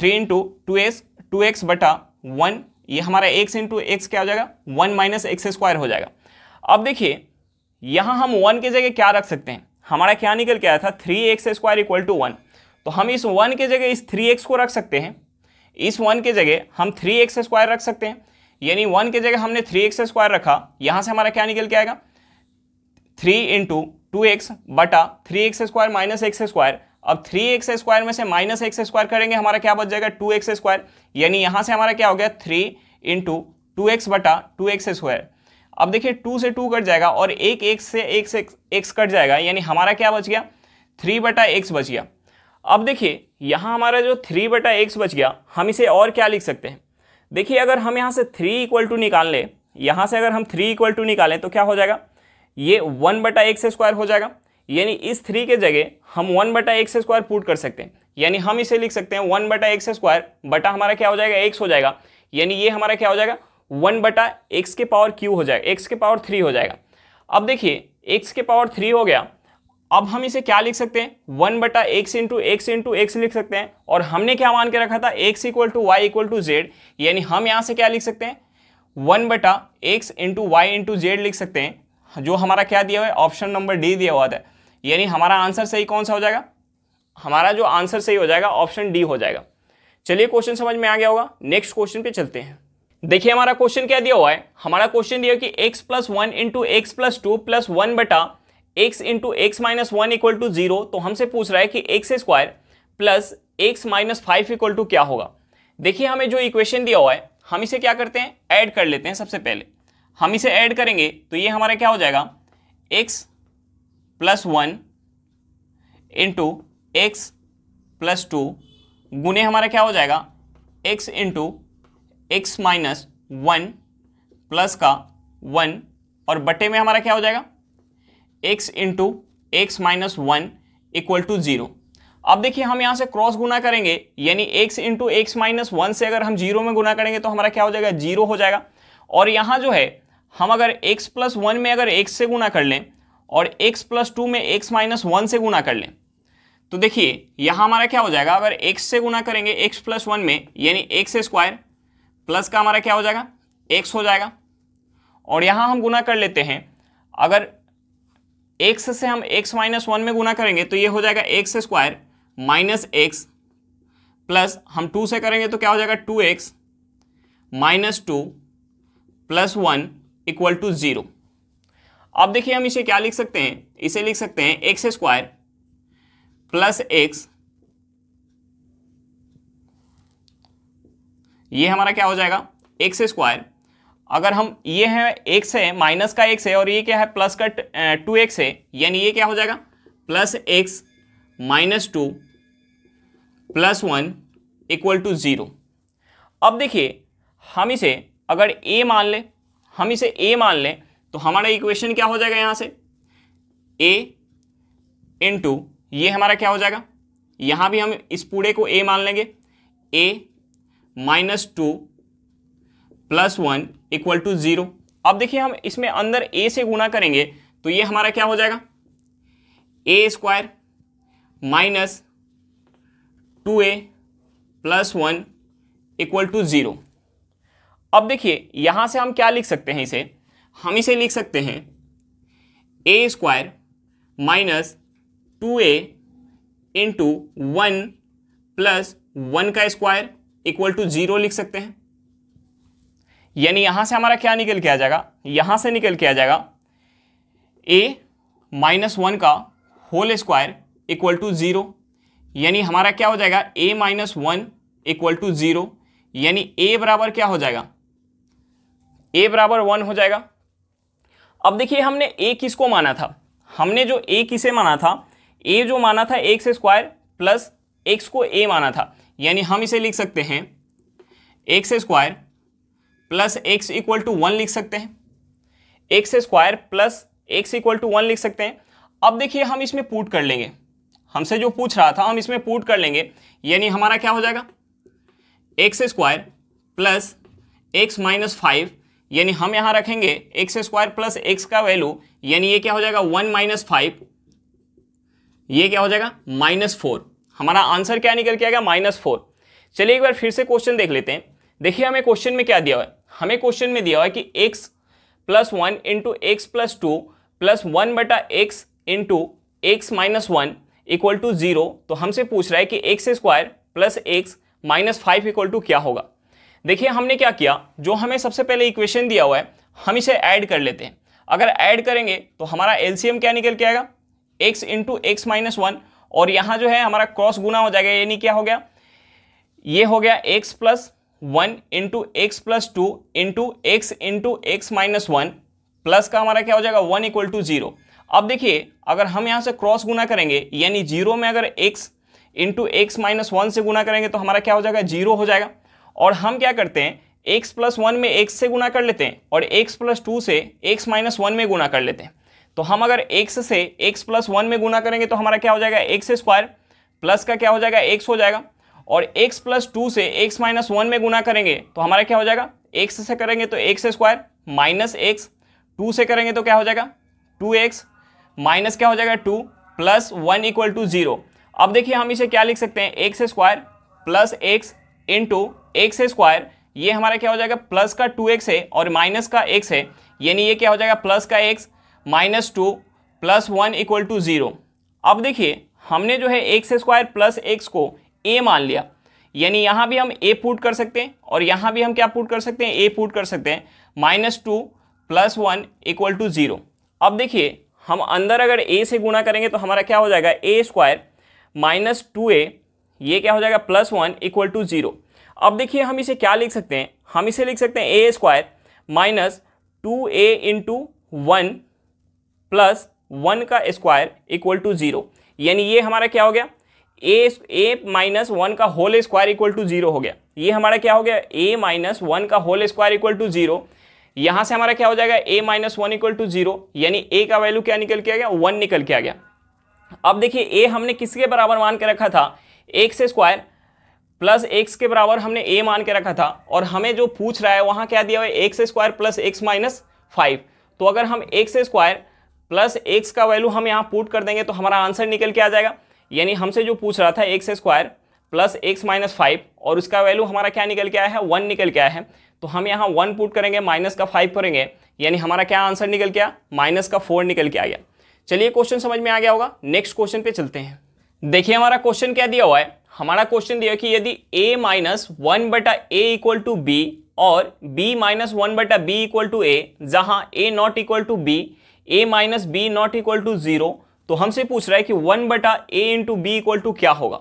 three into two X two x बटा वन ये हमारा एक्स इंटू एक्स क्या हो जाएगा वन माइनस एक्स स्क्वायर हो जाएगा अब देखिए यहाँ हम वन के जगह क्या रख सकते हैं हमारा क्या निकल के आया था three x square equal to one तो हम इस वन के जगह इस थ्री एक्स को रख सकते हैं इस वन के जगह हम थ्री एक्स स्क्वायर रख सकते हैं यानी वन के जगह हमने थ्री एक्स स्क्वायर रखा यहाँ से हमारा क्या निकल के आएगा थ्री इंटू टू एक्स बटा three x square minus x square अब थ्री एक्स स्क्वायर में से माइनस एक्स स्क्वायर करेंगे हमारा क्या बच जाएगा टू एक्स स्क्वायर यानी यहाँ से हमारा क्या हो गया थ्री इंटू टू एक्स बटा टू एक्स स्क्वायर अब देखिए टू से टू कट जाएगा और एक एक्स से एक से एक्स कट जाएगा यानी हमारा क्या बच गया थ्री बटा एक्स बच गया अब देखिए यहाँ हमारा जो थ्री बटा एक्स बच गया हम इसे और क्या लिख सकते हैं देखिए अगर हम यहाँ से थ्री इक्वल टू निकाल लें यहाँ से अगर हम थ्री इक्वल टू निकालें तो क्या हो जाएगा ये वन बटा एक्स स्क्वायर हो जाएगा यानी इस थ्री के जगह हम वन बटा एक्स स्क्वायर पुट कर सकते हैं यानी हम इसे लिख सकते हैं वन बटा एक्स स्क्वायर बटा हमारा क्या हो जाएगा एक्स हो जाएगा यानी ये हमारा क्या हो जाएगा वन बटा एक्स के पावर क्यू हो जाएगा एक्स के पावर थ्री हो जाएगा अब देखिए एक्स के पावर थ्री हो गया अब हम इसे क्या लिख सकते हैं वन बटा x into x into x लिख सकते हैं और हमने क्या मान के रखा था x equal to y equal to z यानी हम यहाँ से क्या लिख सकते हैं वन बटा x into y into z लिख सकते हैं जो हमारा क्या दिया हुआ है ऑप्शन नंबर डी दिया हुआ था यानी हमारा आंसर सही कौन सा हो जाएगा हमारा जो आंसर सही हो जाएगा ऑप्शन डी हो जाएगा चलिए क्वेश्चन समझ में आ गया होगा नेक्स्ट क्वेश्चन पे चलते हैं देखिए हमारा क्वेश्चन क्या दिया हुआ है हमारा क्वेश्चन दिया कि x plus one into x plus two plus one बटा x into x minus one equal to zero तो हमसे पूछ रहा है कि x square plus x minus five equal to क्या होगा देखिए हमें जो इक्वेशन दिया हुआ है हम इसे क्या करते हैं ऐड कर लेते हैं सबसे पहले हम इसे ऐड करेंगे तो ये हमारा क्या हो जाएगा x plus one into x plus two गुने हमारा क्या हो जाएगा x into x minus one plus का वन और बटे में हमारा क्या हो जाएगा x into x minus one equal to zero अब देखिए हम यहाँ से क्रॉस गुना करेंगे यानी x into x minus one से अगर हम जीरो में गुना करेंगे तो हमारा क्या हो जाएगा जीरो हो जाएगा और यहाँ जो है हम अगर एक्स प्लस वन में अगर एक्स से गुना कर लें और एक्स प्लस टू में एक्स माइनस वन से गुना कर लें तो देखिए यहाँ हमारा क्या हो जाएगा अगर x से गुना करेंगे x प्लस वन में यानी एक्स स्क्वायर प्लस का हमारा क्या हो जाएगा x हो जाएगा और यहाँ हम गुना कर लेते हैं अगर एक्स से हम एक्स माइनस वन में गुना करेंगे तो ये हो जाएगा x square minus x plus हम टू से करेंगे तो क्या हो जाएगा two x minus two plus one equal to zero अब देखिए हम इसे क्या लिख सकते हैं इसे लिख सकते हैं एक्स स्क्वायर प्लस एक्स ये हमारा क्या हो जाएगा एक्स स्क्वायर अगर हम ये है एक से माइनस का एक से और ये क्या है प्लस का टू एक्स है यानी ये क्या हो जाएगा plus x minus two plus one equal to zero अब देखिए हम इसे अगर ए मान लें हम इसे ए मान लें तो हमारा इक्वेशन क्या हो जाएगा यहाँ से ए इंटू ये हमारा क्या हो जाएगा यहाँ भी हम इस पूरे को ए मान लेंगे a minus two plus one equal to zero अब देखिए हम इसमें अंदर ए से गुणा करेंगे तो ये हमारा क्या हो जाएगा a square minus two a plus one equal to zero अब देखिए यहाँ से हम क्या लिख सकते हैं इसे हम इसे लिख सकते हैं ए square minus two a into one plus one का स्क्वायर इक्वल टू ज़ीरो लिख सकते हैं यानी यहां से हमारा क्या निकल के आ जाएगा यहां से निकल के आ जाएगा ए माइनस वन का whole square equal to zero यानी हमारा क्या हो जाएगा a minus one equal to zero यानी ए बराबर क्या हो जाएगा ए बराबर वन हो जाएगा अब देखिए हमने ए किसको माना था हमने जो ए किसे माना था ए जो माना था एक्स स्क्वायर प्लस एक्स को ए माना था यानी हम इसे लिख सकते हैं x square plus x equal to one लिख सकते हैं x square plus x equal to one लिख सकते हैं अब देखिए हम इसमें पुट कर लेंगे हमसे जो पूछ रहा था हम इसमें पुट कर लेंगे यानी हमारा क्या हो जाएगा x square plus x minus five यानी हम यहाँ रखेंगे एक्स स्क्वायर प्लस एक्स का वैल्यू यानी ये क्या हो जाएगा वन माइनस फाइव ये क्या हो जाएगा माइनस फोर हमारा आंसर क्या निकल के आएगा माइनस फोर चलिए एक बार फिर से क्वेश्चन देख लेते हैं देखिए हमें क्वेश्चन में क्या दिया हुआ है हमें क्वेश्चन में दिया हुआ है कि x plus one into x plus two plus one बटा x into x minus one equal to zero तो हमसे पूछ रहा है कि x square plus x minus five equal to क्या होगा देखिए हमने क्या किया जो हमें सबसे पहले इक्वेशन दिया हुआ है हम इसे ऐड कर लेते हैं अगर ऐड करेंगे तो हमारा एलसीएम क्या निकल के आएगा x into x minus one और यहाँ जो है हमारा क्रॉस गुना हो जाएगा यानी क्या हो गया ये हो गया x plus one into x plus two into x into x minus one plus का हमारा क्या हो जाएगा वन इक्वल टू जीरो अब देखिए अगर हम यहाँ से क्रॉस गुना करेंगे यानी जीरो में अगर x into x minus one से गुना करेंगे तो हमारा क्या हो जाएगा जीरो हो जाएगा और हम क्या करते हैं एक्स प्लस वन में एक्स से गुना कर लेते हैं और एक्स प्लस टू से एक्स माइनस वन में गुना कर लेते हैं तो हम अगर एक्स से एक्स प्लस वन में गुना करेंगे तो हमारा क्या हो जाएगा एक्स स्क्वायर प्लस का क्या हो जाएगा एक्स हो जाएगा और x प्लस टू से x माइनस वन में गुना करेंगे तो हमारा क्या हो जाएगा x से करेंगे तो x square minus x two से करेंगे तो क्या हो जाएगा टू एक्स माइनस क्या हो जाएगा two plus one equal to zero अब देखिए हम इसे क्या लिख सकते हैं x square plus x into x square ये हमारा क्या हो जाएगा प्लस का टू एक्स है और माइनस का एक्स है यानी ये क्या हो जाएगा प्लस का x minus two plus one equal to zero अब देखिए हमने जो है एक्स स्क्वायर प्लस एक्स को ए मान लिया यानी यहाँ भी हम ए पुट कर सकते हैं और यहाँ भी हम क्या पुट कर सकते हैं ए पुट कर सकते हैं minus two plus one equal to zero अब देखिए हम अंदर अगर ए से गुणा करेंगे तो हमारा क्या हो जाएगा a square minus two a ये क्या हो जाएगा plus one equal to zero अब देखिए हम इसे क्या लिख सकते हैं हम इसे लिख सकते हैं ए square minus two a into one plus one का स्क्वायर इक्वल टू ज़ीरो यानी ये हमारा क्या हो गया ए ए माइनस वन का whole square equal to zero हो गया ये हमारा क्या हो गया ए माइनस वन का whole square equal to zero यहां से हमारा क्या हो जाएगा a minus one equal to zero यानी ए का वैल्यू क्या निकल के आ गया वन निकल के आ गया अब देखिए ए हमने किसके बराबर मान के रखा था एक्स स्क्वायर प्लस एक्स के बराबर हमने ए मान के रखा था और हमें जो पूछ रहा है वहाँ क्या दिया हुआ है x square plus x minus five तो अगर हम एक्स स्क्वायर प्लस एक्स का वैल्यू हम यहाँ पुट कर देंगे तो हमारा आंसर निकल के आ जाएगा यानी हमसे जो पूछ रहा था x square plus x minus five और उसका वैल्यू हमारा क्या निकल के आया है वन निकल के आया है तो हम यहाँ वन पुट करेंगे माइनस का फाइव करेंगे यानी हमारा क्या आंसर निकल के आया माइनस का फोर निकल के आ गया चलिए क्वेश्चन समझ में आ गया होगा नेक्स्ट क्वेश्चन पे चलते हैं देखिए हमारा क्वेश्चन क्या दिया हुआ है हमारा क्वेश्चन दिया कि यदि a माइनस वन बटा ए इक्वल टू बी और b माइनस वन बटा बी इक्वल टू ए जहाँ a not equal to b a minus b not equal to zero तो हमसे पूछ रहा है कि वन बटा a into b equal to क्या होगा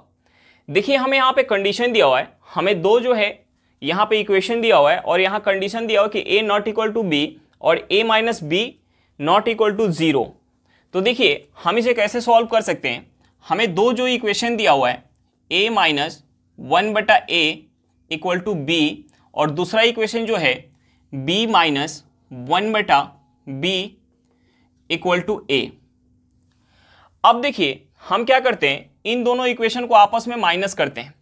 देखिए हमें यहाँ पे कंडीशन दिया हुआ है हमें दो जो है यहाँ पे इक्वेशन दिया हुआ है और यहाँ कंडीशन दिया हुआ है कि a not equal to b और a minus b not equal to zero तो देखिए हम इसे कैसे सॉल्व कर सकते हैं हमें दो जो इक्वेशन दिया हुआ है ए माइनस वन बटा ए इक्वल टू बी और दूसरा इक्वेशन जो है बी माइनस वन बटा बी इक्वल टू ए अब देखिए हम क्या करते हैं इन दोनों इक्वेशन को आपस में माइनस करते हैं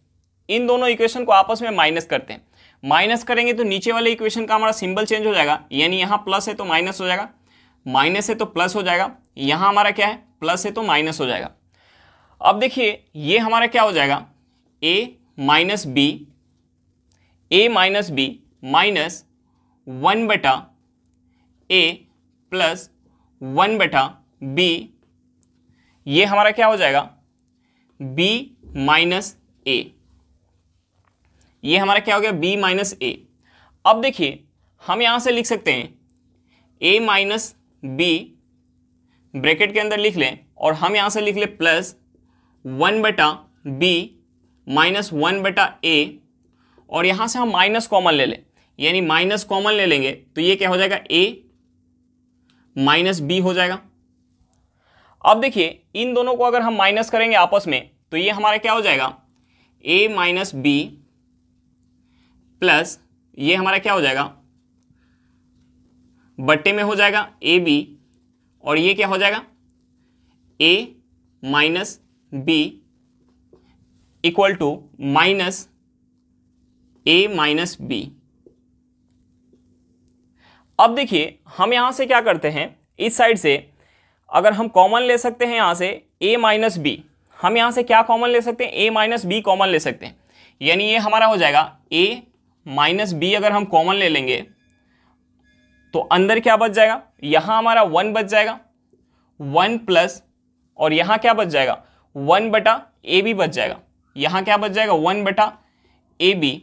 इन दोनों इक्वेशन को आपस में माइनस करते हैं माइनस करेंगे तो नीचे वाले इक्वेशन का हमारा सिंबल चेंज हो जाएगा यानी यहाँ प्लस है तो माइनस हो जाएगा माइनस है तो प्लस हो जाएगा यहाँ हमारा क्या है प्लस है तो माइनस हो जाएगा अब देखिए ये हमारा क्या हो जाएगा a minus b a minus b minus one बटा ए प्लस वन बटा बी ये हमारा क्या हो जाएगा b माइनस ए ये हमारा क्या हो गया b माइनस ए अब देखिए हम यहां से लिख सकते हैं a माइनस बी ब्रैकेट के अंदर लिख लें और हम यहां से लिख लें प्लस वन बटा बी माइनस वन बटा ए और यहाँ से हम माइनस कॉमन ले लें यानी माइनस कॉमन ले लेंगे तो ये क्या हो जाएगा ए माइनस बी हो जाएगा अब देखिए इन दोनों को अगर हम माइनस करेंगे आपस में तो ये हमारा क्या हो जाएगा ए माइनस बी प्लस ये हमारा क्या हो जाएगा बट्टे में हो जाएगा ए बी और ये क्या हो जाएगा a minus b equal to minus a minus b अब देखिए हम यहां से क्या करते हैं इस साइड से अगर हम कॉमन ले सकते हैं यहाँ से ए माइनस बी हम यहाँ से क्या कॉमन ले सकते हैं ए माइनस बी कॉमन ले सकते हैं यानी ये हमारा हो जाएगा ए माइनस बी अगर हम कॉमन ले लेंगे तो अंदर क्या बच जाएगा यहाँ हमारा वन बच जाएगा वन प्लस और यहाँ क्या बच जाएगा वन बटा ए बी बच जाएगा यहाँ क्या बच जाएगा वन बटा ए बी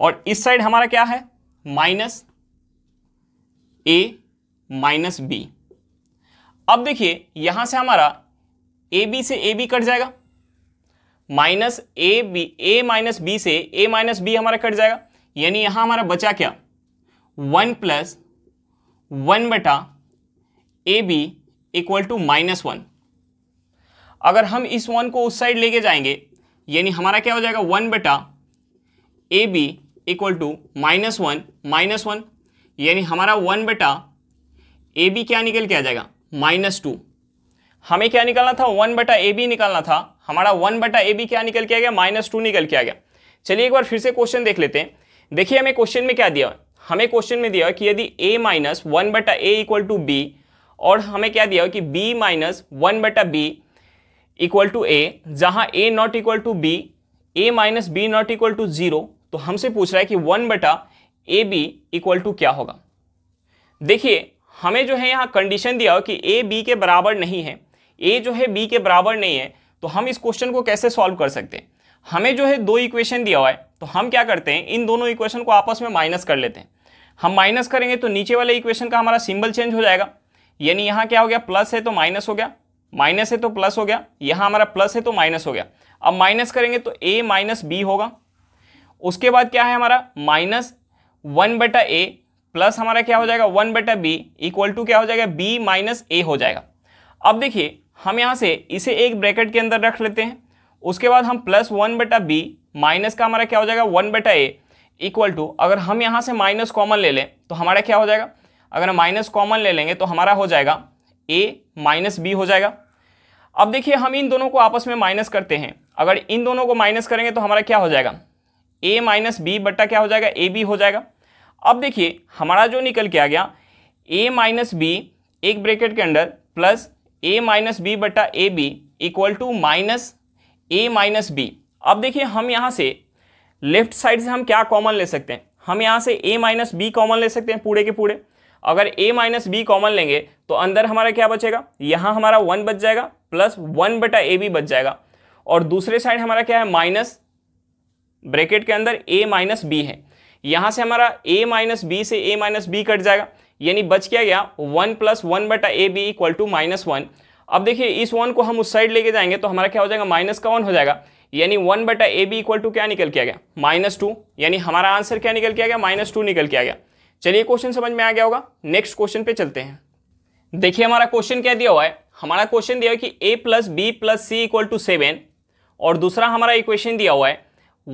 और इस साइड हमारा क्या है माइनस ए माइनस बी अब देखिए यहाँ से हमारा ए बी से ए बी कट जाएगा minus a b a minus b से ए माइनस बी हमारा कट जाएगा यानी यहाँ हमारा बचा क्या वन प्लस वन बटा a b equal to minus one अगर हम इस वन को उस साइड लेके जाएंगे यानी हमारा क्या हो जाएगा वन बटा a b equal to minus one minus one यानी हमारा वन बटा ए बी क्या निकल के आ जाएगा माइनस टू हमें क्या निकालना था वन बटा ए बी निकालना था हमारा वन बटा ए बी क्या निकल के आ गया माइनस टू निकल के आ गया चलिए एक बार फिर से क्वेश्चन देख लेते हैं देखिए हमें क्वेश्चन में क्या दिया हुआ हमें क्वेश्चन में दिया हुआ कि यदि ए माइनस वन बटा ए इक्वल टू बी और हमें क्या दिया हुआ कि बी माइनस वन बटा बी इक्वल टू ए जहाँ a not equal to b a minus b not equal to zero तो हमसे पूछ रहा है कि वन बटा ए बी इक्वल टू क्या होगा देखिए हमें जो है यहाँ कंडीशन दिया हो कि ए बी के बराबर नहीं है ए जो है बी के बराबर नहीं है तो हम इस क्वेश्चन को कैसे सॉल्व कर सकते हैं हमें जो है दो इक्वेशन दिया हुआ है तो हम क्या करते हैं इन दोनों इक्वेशन को आपस में माइनस कर लेते हैं हम माइनस करेंगे तो नीचे वाले इक्वेशन का हमारा सिंबल चेंज हो जाएगा यानी यहाँ क्या हो गया प्लस है तो माइनस हो गया माइनस है तो प्लस हो गया यहाँ हमारा प्लस है तो माइनस हो गया अब माइनस करेंगे तो ए माइनस बी होगा उसके बाद क्या है हमारा माइनस वन बटा ए प्लस हमारा क्या हो जाएगा वन बेटा बी इक्वल टू क्या हो जाएगा बी माइनस ए हो जाएगा अब देखिए हम यहाँ से इसे एक ब्रैकेट के अंदर रख लेते हैं उसके बाद हम प्लस वन बेटा बी माइनस का हमारा क्या हो जाएगा वन बेटा ए इक्वल टू अगर हम यहाँ से माइनस कॉमन ले लें तो हमारा क्या हो जाएगा अगर हम माइनस कॉमन ले लेंगे तो हमारा हो जाएगा ए माइनस बी हो जाएगा अब देखिए हम इन दोनों को आपस में माइनस करते हैं अगर इन दोनों को माइनस करेंगे तो हमारा क्या हो जाएगा ए माइनस बी बट्टा क्या हो जाएगा ए बी हो जाएगा अब देखिए हमारा जो निकल के आ गया ए माइनस बी एक ब्रैकेट के under plus a minus b बटा a b equal to minus a minus b अब देखिए हम यहाँ से लेफ्ट साइड से हम क्या कॉमन ले सकते हैं हम यहाँ से ए माइनस बी कॉमन ले सकते हैं पूरे के पूरे अगर ए माइनस बी कॉमन लेंगे तो अंदर हमारा क्या बचेगा यहाँ हमारा वन बच जाएगा प्लस वन बटा ए बी बच जाएगा और दूसरे साइड हमारा क्या है माइनस ब्रैकेट के अंदर ए माइनस बी है यहां से हमारा a माइनस बी से a माइनस बी कट जाएगा यानी बच क्या गया वन प्लस वन बटा a b equal to minus one अब देखिए इस वन को हम उस साइड लेके जाएंगे तो हमारा क्या हो जाएगा माइनस का वन हो जाएगा यानी वन बटा ए बी इक्वल टू क्या निकल किया गया माइनस टू यानी हमारा आंसर क्या निकल किया गया माइनस टू निकल किया गया चलिए क्वेश्चन समझ में आ गया होगा नेक्स्ट क्वेश्चन पे चलते हैं देखिए हमारा क्वेश्चन क्या दिया हुआ है हमारा क्वेश्चन दिया हुआ है कि a plus b plus c equal to seven और दूसरा हमारा इक्वेशन दिया हुआ है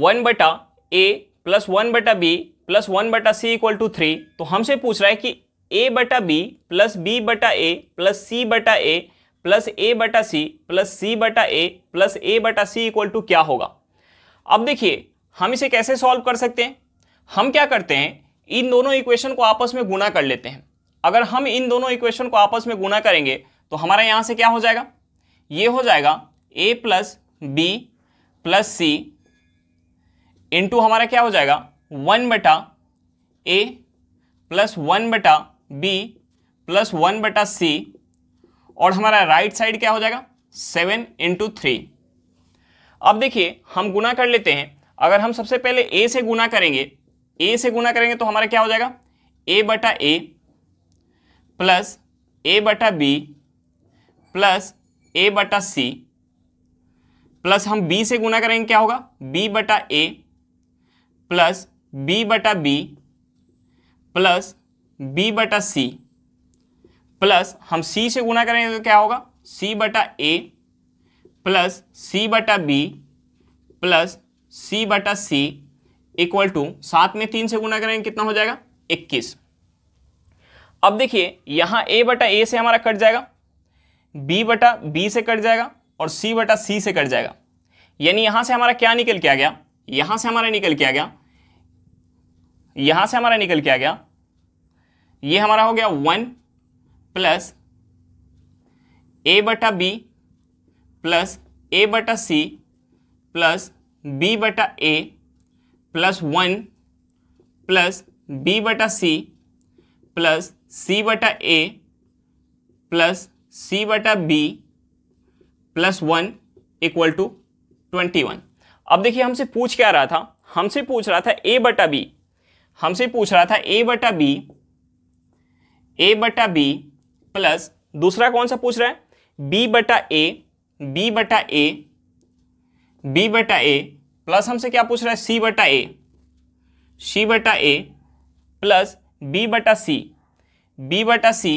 वन बटा ए प्लस वन बटा बी प्लस वन बटा सी इक्वल टू थ्री तो हमसे पूछ रहा है कि ए बटा बी प्लस बी बटा ए प्लस सी बटा ए प्लस ए बटा सी प्लस सी बटा ए प्लस ए बटा सी इक्वल टू क्या होगा अब देखिए हम इसे कैसे सॉल्व कर सकते हैं हम क्या करते हैं इन दोनों इक्वेशन को आपस में गुना कर लेते हैं अगर हम इन दोनों इक्वेशन को आपस में गुना करेंगे तो हमारा यहाँ से क्या हो जाएगा ये हो जाएगा a plus b plus c into हमारा क्या हो जाएगा वन बटा ए प्लस वन बटा बी प्लस वन बटा सी और हमारा राइट साइड क्या हो जाएगा सेवन इंटू थ्री अब देखिए हम गुना कर लेते हैं अगर हम सबसे पहले ए से गुना करेंगे ए से गुना करेंगे तो हमारा क्या हो जाएगा ए बटा ए प्लस ए बटा बी प्लस ए बटा सी प्लस हम बी से गुना करेंगे क्या होगा बी बटा ए प्लस बी बटा बी प्लस बी बटा सी प्लस हम सी से गुना करेंगे तो क्या होगा सी बटा ए प्लस सी बटा बी प्लस सी बटा सी इक्वल टू सात में तीन से गुना करेंगे कितना हो जाएगा इक्कीस अब देखिए यहाँ ए बटा ए से हमारा कट जाएगा बी बटा बी से कट जाएगा और सी बटा सी से कट जाएगा यानी यहाँ से हमारा क्या निकल के आ गया यहां से हमारा निकल किया गया यहां से हमारा निकल किया गया ये हमारा हो गया वन प्लस ए बटा बी प्लस ए बटा सी प्लस बी बटा ए प्लस वन प्लस बी बटा सी प्लस सी बटा ए प्लस सी बटा b plus one equal to twenty one अब देखिए हमसे पूछ क्या रहा था हमसे पूछ रहा था ए बटा बी हमसे पूछ रहा था ए बटा बी ए बटा बी प्लस दूसरा कौन सा पूछ रहा है बी बटा ए बी बटा ए बी बटा ए प्लस हमसे क्या पूछ रहा है सी बटा ए सी बटा ए प्लस बी बटा सी बी बटा सी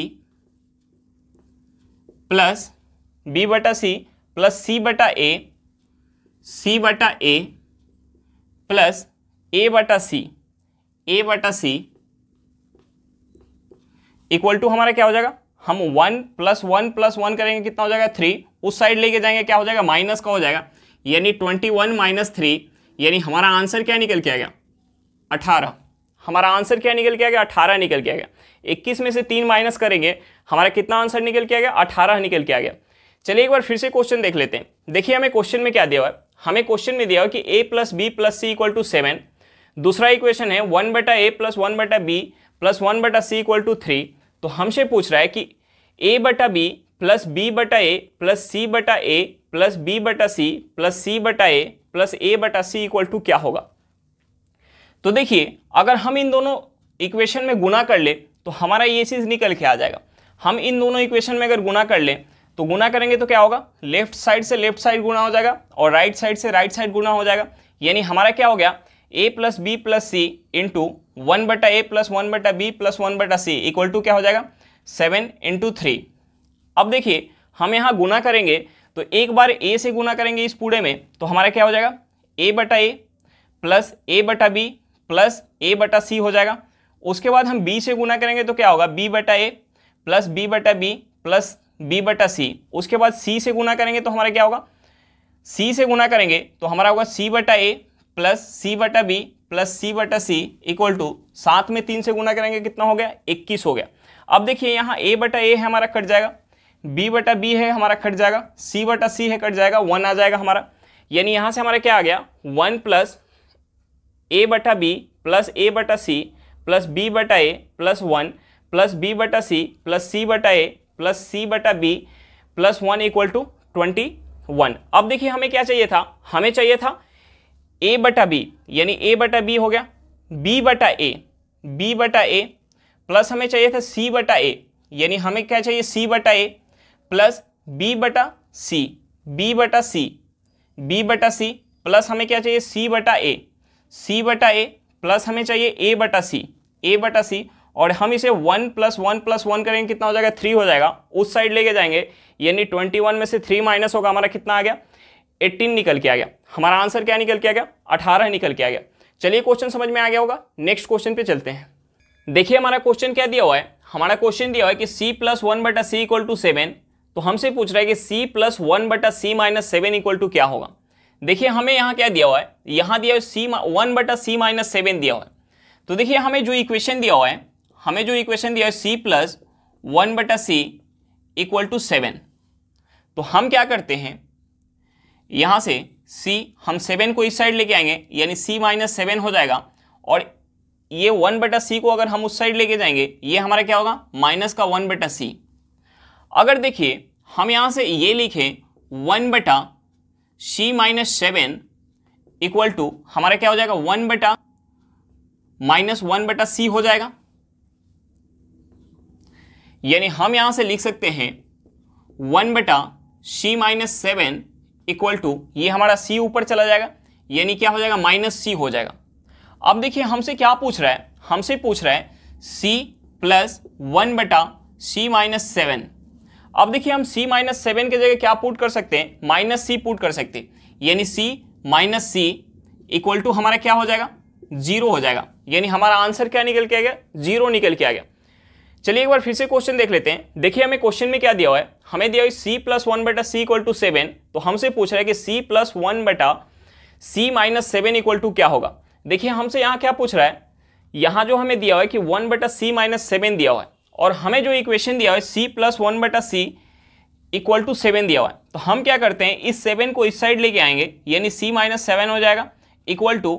प्लस बी बटा सी प्लस सी बटा ए सी बटा ए प्लस ए बटा सी ए बटा सी इक्वल टू हमारा क्या हो जाएगा हम one plus one plus one करेंगे कितना हो जाएगा थ्री उस साइड लेके जाएंगे क्या हो जाएगा माइनस का हो जाएगा यानी ट्वेंटी वन माइनस थ्री यानी हमारा आंसर क्या निकल के आ गया अठारह हमारा आंसर क्या निकल के आ गया अठारह निकल के आ गया इक्कीस में से तीन माइनस करेंगे हमारा कितना आंसर निकल के आ गया अठारह निकल के आ गया चलिए एक बार फिर से क्वेश्चन देख लेते हैं देखिए हमें क्वेश्चन में क्या दिया हुआ है हमें क्वेश्चन में दिया हो कि a plus b plus c equal to seven दूसरा इक्वेशन है वन बटा ए प्लस वन बटा बी प्लस वन बटा सी इक्वल टू थ्री तो हमसे पूछ रहा है कि ए बटा बी प्लस बी बटा ए प्लस सी बटा ए प्लस बी बटा सी प्लस सी बटा ए प्लस ए बटा सी इक्वल टू क्या होगा तो देखिए अगर हम इन दोनों इक्वेशन में गुना कर ले तो हमारा ये चीज़ निकल के आ जाएगा हम इन दोनों इक्वेशन में अगर गुना कर लें तो गुना करेंगे तो क्या होगा लेफ्ट साइड से लेफ्ट साइड गुना हो जाएगा और राइट साइड से राइट साइड गुना हो जाएगा यानी हमारा क्या हो गया a plus b plus c into one बटा ए प्लस वन बटा बी प्लस वन बटा सी इक्वल टू क्या हो जाएगा सेवन इंटू थ्री अब देखिए हम यहाँ गुना करेंगे तो एक बार ए से गुना करेंगे इस पूरे में तो हमारा क्या हो जाएगा ए बटा ए प्लस ए बटा बी प्लस ए बटा सी हो जाएगा उसके बाद हम बी से गुना करेंगे तो क्या होगा बी बटा ए प्लस बी बटा बी प्लस बी बटा सी उसके बाद सी से गुना करेंगे तो हमारा क्या होगा सी से गुना करेंगे तो हमारा होगा सी बटा ए प्लस सी बटा बी प्लस सी बटा सी इक्वल टू सात में तीन से गुना करेंगे कितना हो गया इक्कीस हो गया अब देखिए यहाँ ए बटा ए है हमारा कट जाएगा बी बटा बी है हमारा कट जाएगा सी बटा सी है कट जाएगा वन आ जाएगा हमारा यानी यहाँ से हमारा क्या आ गया वन प्लस ए बटा बी प्लस ए बटा सी प्लस बी बटा ए प्लस वन प्लस बी बटा सी प्लस सी बटा ए प्लस सी बटा b plus one equal to twenty one अब देखिए हमें क्या चाहिए था हमें चाहिए था ए बटा बी यानी ए बटा बी हो गया बी बटा ए बी बटा ए प्लस हमें चाहिए था सी बटा ए यानी हमें क्या चाहिए सी बटा ए प्लस बी बटा सी बी बटा सी बी बटा सी प्लस हमें क्या चाहिए सी बटा ए सी बटा ए प्लस हमें चाहिए ए बटा सी ए बटा सी और हम इसे one plus one plus one करेंगे कितना हो जाएगा थ्री हो जाएगा उस साइड लेके जाएंगे यानी ट्वेंटी वन में से थ्री माइनस होगा हमारा कितना आ गया एट्टीन निकल के आ गया हमारा आंसर क्या निकल के आ गया अठारह निकल के आ गया चलिए क्वेश्चन समझ में आ गया होगा नेक्स्ट क्वेश्चन पे चलते हैं देखिए हमारा क्वेश्चन क्या दिया हुआ है हमारा क्वेश्चन दिया हुआ है कि सी प्लस वन बटा सी इक्वल टू सेवन तो हमसे पूछ रहा है कि सी प्लस वन बटा c minus seven equal to क्या होगा देखिए हमें यहाँ क्या दिया हुआ है यहाँ दिया हुआ सी वन बटा सी माइनस सेवन दिया हुआ है तो देखिए हमें जो इक्वेशन दिया हुआ है हमें जो इक्वेशन दिया है सी प्लस वन बटा सी इक्वल टू सेवन तो हम क्या करते हैं यहाँ से c हम सेवन को इस साइड लेके आएंगे यानी c माइनस सेवन हो जाएगा और ये वन बटा सी को अगर हम उस साइड लेके जाएंगे ये हमारा क्या होगा माइनस का वन बटा सी अगर देखिए हम यहाँ से ये लिखें वन बटा c minus seven equal to हमारा क्या हो जाएगा वन बटा माइनस वन बटा सी हो जाएगा यानी हम यहां से लिख सकते हैं वन बटा c minus seven equal to ये हमारा सी ऊपर चला जाएगा यानी क्या हो जाएगा माइनस सी हो जाएगा अब देखिए हमसे क्या पूछ रहा है हमसे पूछ रहा है सी प्लस वन बटा सी माइनस सेवन अब देखिए हम सी माइनस सेवन की जगह क्या पुट कर सकते हैं माइनस सी पुट कर सकते हैं यानी c minus c equal to हमारा क्या हो जाएगा जीरो हो जाएगा यानी हमारा आंसर क्या निकल के आ गया जीरो निकल के आ गया चलिए एक बार फिर से क्वेश्चन देख लेते हैं देखिए हमें क्वेश्चन में क्या दिया हुआ है हमें दिया हुआ सी प्लस वन बटा सी इक्वल टू सेवन तो हमसे पूछ रहा है कि सी प्लस वन बटा c minus seven equal to क्या होगा देखिए हमसे यहाँ क्या पूछ रहा है यहाँ जो हमें दिया हुआ है कि वन बटा सी माइनस सेवन दिया हुआ है और हमें जो इक्वेशन दिया हुआ है सी प्लस वन बटा सी इक्वल टू सेवन दिया हुआ है तो हम क्या करते हैं इस सेवन को इस साइड लेके आएंगे यानी सी माइनस सेवन हो जाएगा इक्वल टू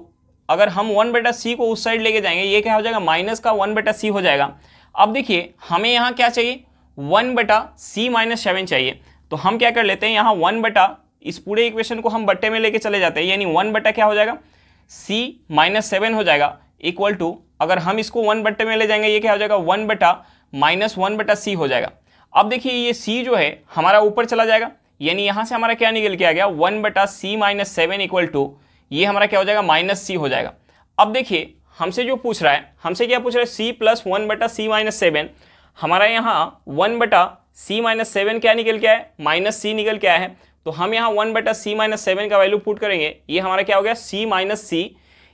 अगर हम वन बेटा सी को उस साइड लेके जाएंगे ये क्या हो जाएगा माइनस का वन बेटा सी हो जाएगा अब देखिए हमें यहाँ क्या चाहिए वन बटा सी माइनस सेवन चाहिए तो हम क्या कर लेते हैं यहाँ वन बटा इस पूरे इक्वेशन को हम बट्टे में लेके चले जाते हैं यानी वन बटा क्या हो जाएगा सी माइनस सेवन हो जाएगा इक्वल टू अगर हम इसको वन बट्टे में ले जाएंगे ये क्या हो जाएगा वन बटा माइनस वन बटा सी हो जाएगा अब देखिए ये सी जो है हमारा ऊपर चला जाएगा यानी यहाँ से हमारा क्या निकल के आ गया वन बटा c minus seven equal to ये हमारा क्या हो जाएगा माइनस सी हो जाएगा अब देखिए हमसे जो पूछ रहा है हमसे क्या पूछ रहा है सी प्लस वन बटा सी माइनस सेवन हमारा यहाँ वन बटा सी माइनस सेवन क्या निकल के आया है माइनस सी निकल के आया है तो हम यहाँ वन बटा सी माइनस सेवन का वैल्यू पुट करेंगे ये हमारा क्या हो गया सी माइनस सी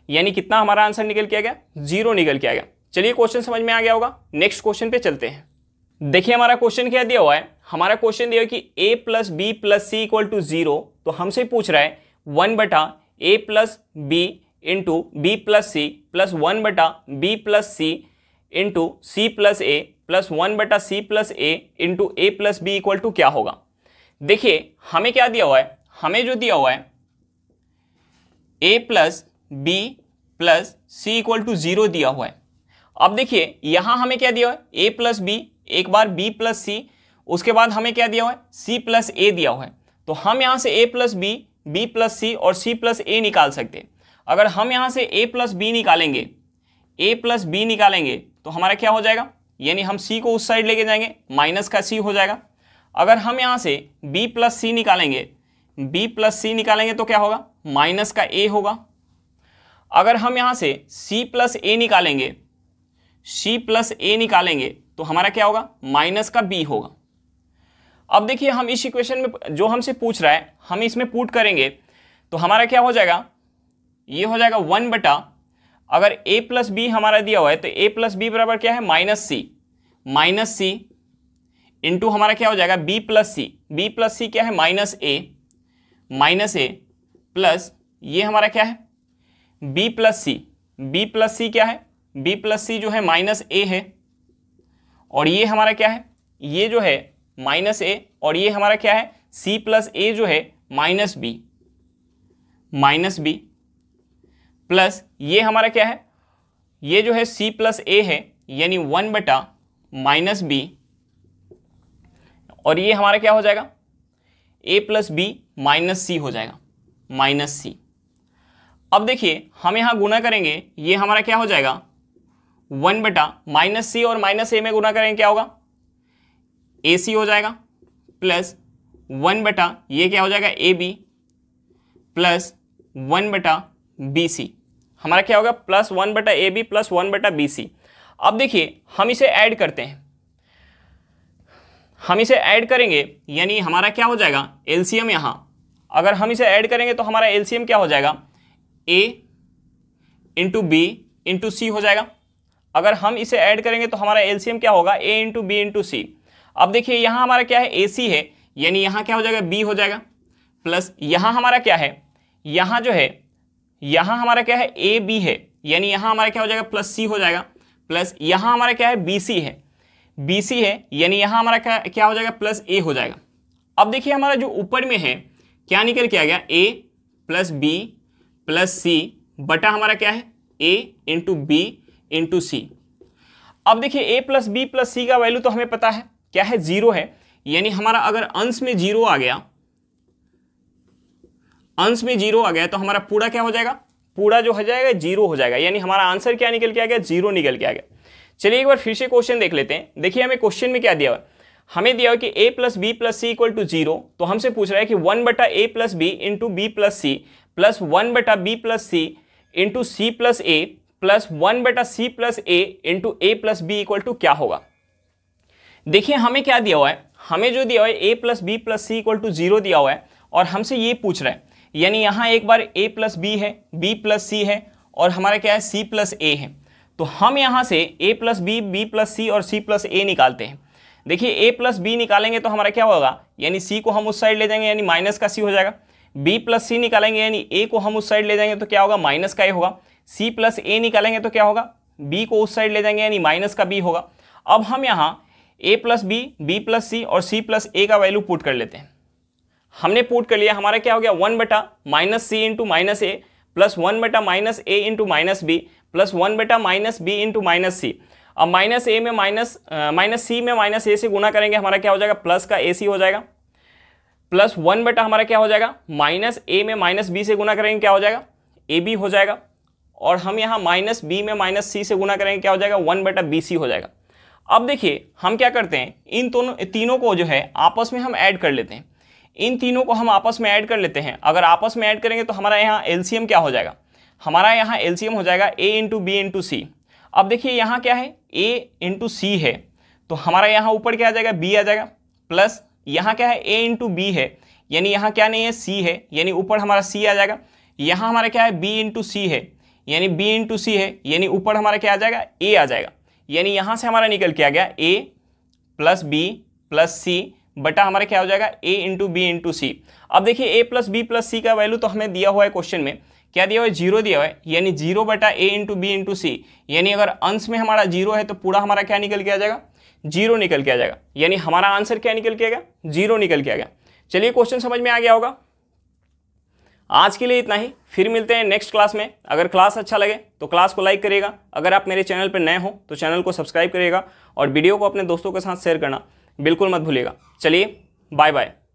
यानी कितना हमारा आंसर निकल के आ गया जीरो निकल के आ गया चलिए क्वेश्चन समझ में आ गया होगा नेक्स्ट क्वेश्चन पे चलते हैं देखिए हमारा क्वेश्चन क्या दिया हुआ है हमारा क्वेश्चन दिया कि a plus b plus c equal to zero तो हमसे पूछ रहा है वन बटा ए plus b into b plus सी प्लस वन बटा b plus c into c plus ए प्लस वन बटा सी plus a into a plus B equal to क्या होगा देखिए हमें क्या दिया हुआ है हमें जो दिया हुआ है a plus b plus c equal to zero दिया हुआ है अब देखिए यहां हमें क्या दिया हुआ है ए प्लस बी एक बार बी प्लस सी उसके बाद हमें क्या दिया हुआ है सी प्लस ए दिया हुआ है तो हम यहां से a plus b b plus c और सी प्लस ए निकाल सकते हैं अगर हम यहाँ से ए प्लस बी निकालेंगे ए प्लस बी निकालेंगे तो हमारा क्या हो जाएगा यानी हम सी को उस साइड लेके जाएंगे माइनस का सी हो जाएगा अगर हम यहाँ से बी प्लस सी निकालेंगे बी प्लस सी निकालेंगे तो क्या होगा माइनस का ए होगा अगर हम यहाँ से सी प्लस ए निकालेंगे सी प्लस ए निकालेंगे तो हमारा क्या होगा माइनस का बी होगा अब देखिए हम इस इक्वेशन में जो हमसे पूछ रहा है हम इसमें पुट करेंगे तो हमारा क्या हो जाएगा ये हो जाएगा वन बटा अगर ए प्लस बी हमारा दिया हुआ है तो ए प्लस बी बराबर क्या है minus c minus c into हमारा क्या हो जाएगा b plus c b plus c क्या है minus a minus a plus ये हमारा क्या है b plus c b plus c क्या है बी प्लस सी जो है माइनस ए है और ये हमारा क्या है ये जो है माइनस ए और ये हमारा क्या है सी प्लस ए जो है minus b minus b plus ये हमारा क्या है ये जो है सी प्लस ए है यानी वन बटा माइनस बी और ये हमारा क्या हो जाएगा a plus b minus c हो जाएगा माइनस सी अब देखिए हम यहाँ गुना करेंगे ये हमारा क्या हो जाएगा वन बटा माइनस सी और माइनस ए में गुना करेंगे क्या होगा ए सी हो जाएगा प्लस वन बटा ये क्या हो जाएगा ए बी प्लस वन बटा बी सी हमारा क्या होगा प्लस वन बटा ए बी प्लस वन बटा बी सी अब देखिए हम इसे ऐड करते हैं हम इसे ऐड करेंगे यानी हमारा क्या हो जाएगा एलसीएम यहाँ अगर हम इसे ऐड करेंगे तो हमारा एलसीएम क्या हो जाएगा a into b into c हो जाएगा अगर हम इसे ऐड करेंगे तो हमारा एलसीएम क्या होगा a into b into c अब देखिए यहाँ हमारा क्या है ए सी है यानी यहाँ क्या हो जाएगा बी हो जाएगा प्लस यहाँ हमारा क्या है यहाँ जो है यहाँ हमारा क्या है ए बी है यानी यहां हमारा क्या हो जाएगा प्लस सी हो जाएगा प्लस यहाँ हमारा क्या है बी सी है बी सी है यानी यहाँ हमारा क्या क्या हो जाएगा प्लस ए हो जाएगा अब देखिए हमारा जो ऊपर में है क्या निकल के आ गया a plus b plus c बटा हमारा क्या है a into b into c अब देखिए a plus b plus c का वैल्यू तो हमें पता है क्या है जीरो है यानी हमारा अगर अंश में जीरो आ गया अंश में जीरो आ गया तो हमारा पूरा क्या हो जाएगा पूरा जो हो जाएगा जीरो हो जाएगा यानी हमारा आंसर क्या निकल के आ गया जीरो निकल के आ गया चलिए एक बार फिर से क्वेश्चन देख लेते हैं देखिए हमें क्वेश्चन में क्या दिया हुआ हमें दिया हुआ कि a plus b plus c equal to zero तो हमसे पूछ रहा है कि वन बटा ए plus b into b plus सी प्लस वन बटा b plus c into c plus ए प्लस वन बटा सी plus a into a plus B equal to क्या होगा देखिए हमें क्या दिया हुआ है हमें जो दिया हुआ है a plus b plus c equal to zero दिया हुआ है और हमसे ये पूछ रहा है यानी यहाँ एक बार ए प्लस बी है बी प्लस सी है और हमारा क्या है सी प्लस ए है तो हम यहाँ से a plus b b plus c और सी प्लस ए निकालते हैं देखिए ए प्लस बी निकालेंगे तो हमारा क्या होगा यानी सी को हम उस साइड ले जाएंगे यानी माइनस का सी हो जाएगा बी प्लस सी निकालेंगे यानी ए को हम उस साइड ले जाएंगे तो क्या होगा माइनस का ए होगा सी प्लस ए निकालेंगे तो क्या होगा बी को उस साइड ले जाएंगे यानी माइनस का बी होगा अब हम यहाँ a plus b b plus c और सी प्लस ए का वैल्यू पुट कर लेते हैं हमने पुट कर लिया हमारा क्या हो गया वन बटा minus c into minus a plus one बटा minus a into minus b plus one बटा minus b into minus c अब माइनस ए में माइनस माइनस सी में माइनस ए से गुना करेंगे हमारा क्या हो जाएगा प्लस का ए सी हो जाएगा प्लस वन बटा हमारा क्या हो जाएगा माइनस ए में माइनस बी से गुना करेंगे क्या हो जाएगा ए बी हो जाएगा और हम यहाँ माइनस बी में माइनस सी से गुना करेंगे क्या हो जाएगा वन बटा बी सी हो जाएगा अब देखिए हम क्या करते हैं इन दोनों तीनों को जो है आपस में हम ऐड कर लेते हैं इन तीनों को हम आपस में ऐड कर लेते हैं अगर आपस में ऐड करेंगे तो हमारा यहाँ एलसीएम क्या हो जाएगा हमारा यहाँ एलसीएम हो जाएगा a into b into c अब देखिए यहाँ क्या है ए इंटू सी है तो हमारा यहाँ ऊपर क्या आ जाएगा बी आ जाएगा प्लस यहाँ क्या है ए इंटू बी है यानी यहाँ क्या नहीं है सी है यानी ऊपर हमारा सी आ जाएगा यहाँ हमारा क्या है बी इंटू सी है यानी बी इंटू सी है यानी ऊपर हमारा क्या आ जाएगा ए आ जाएगा यानी यहाँ से हमारा निकल के आ गया a plus b plus c बटा हमारा क्या हो जाएगा a into b into c अब देखिए a plus b plus c का वैल्यू तो हमें दिया हुआ है क्वेश्चन में क्या दिया हुआ है जीरो दिया हुआ है यानी जीरो बटा a into b into c यानी अगर अंश में हमारा जीरो है तो पूरा हमारा क्या निकल के आ जाएगा जीरो निकल के आ जाएगा यानी हमारा आंसर क्या निकल के आएगा जीरो निकल के आ गया चलिए क्वेश्चन समझ में आ गया होगा आज के लिए इतना ही फिर मिलते हैं नेक्स्ट क्लास में अगर क्लास अच्छा लगे तो क्लास को लाइक करिएगा अगर आप मेरे चैनल पर नए हो तो चैनल को सब्सक्राइब करिएगा और वीडियो को अपने दोस्तों के साथ शेयर करना बिल्कुल मत भूलिएगा चलिए बाय बाय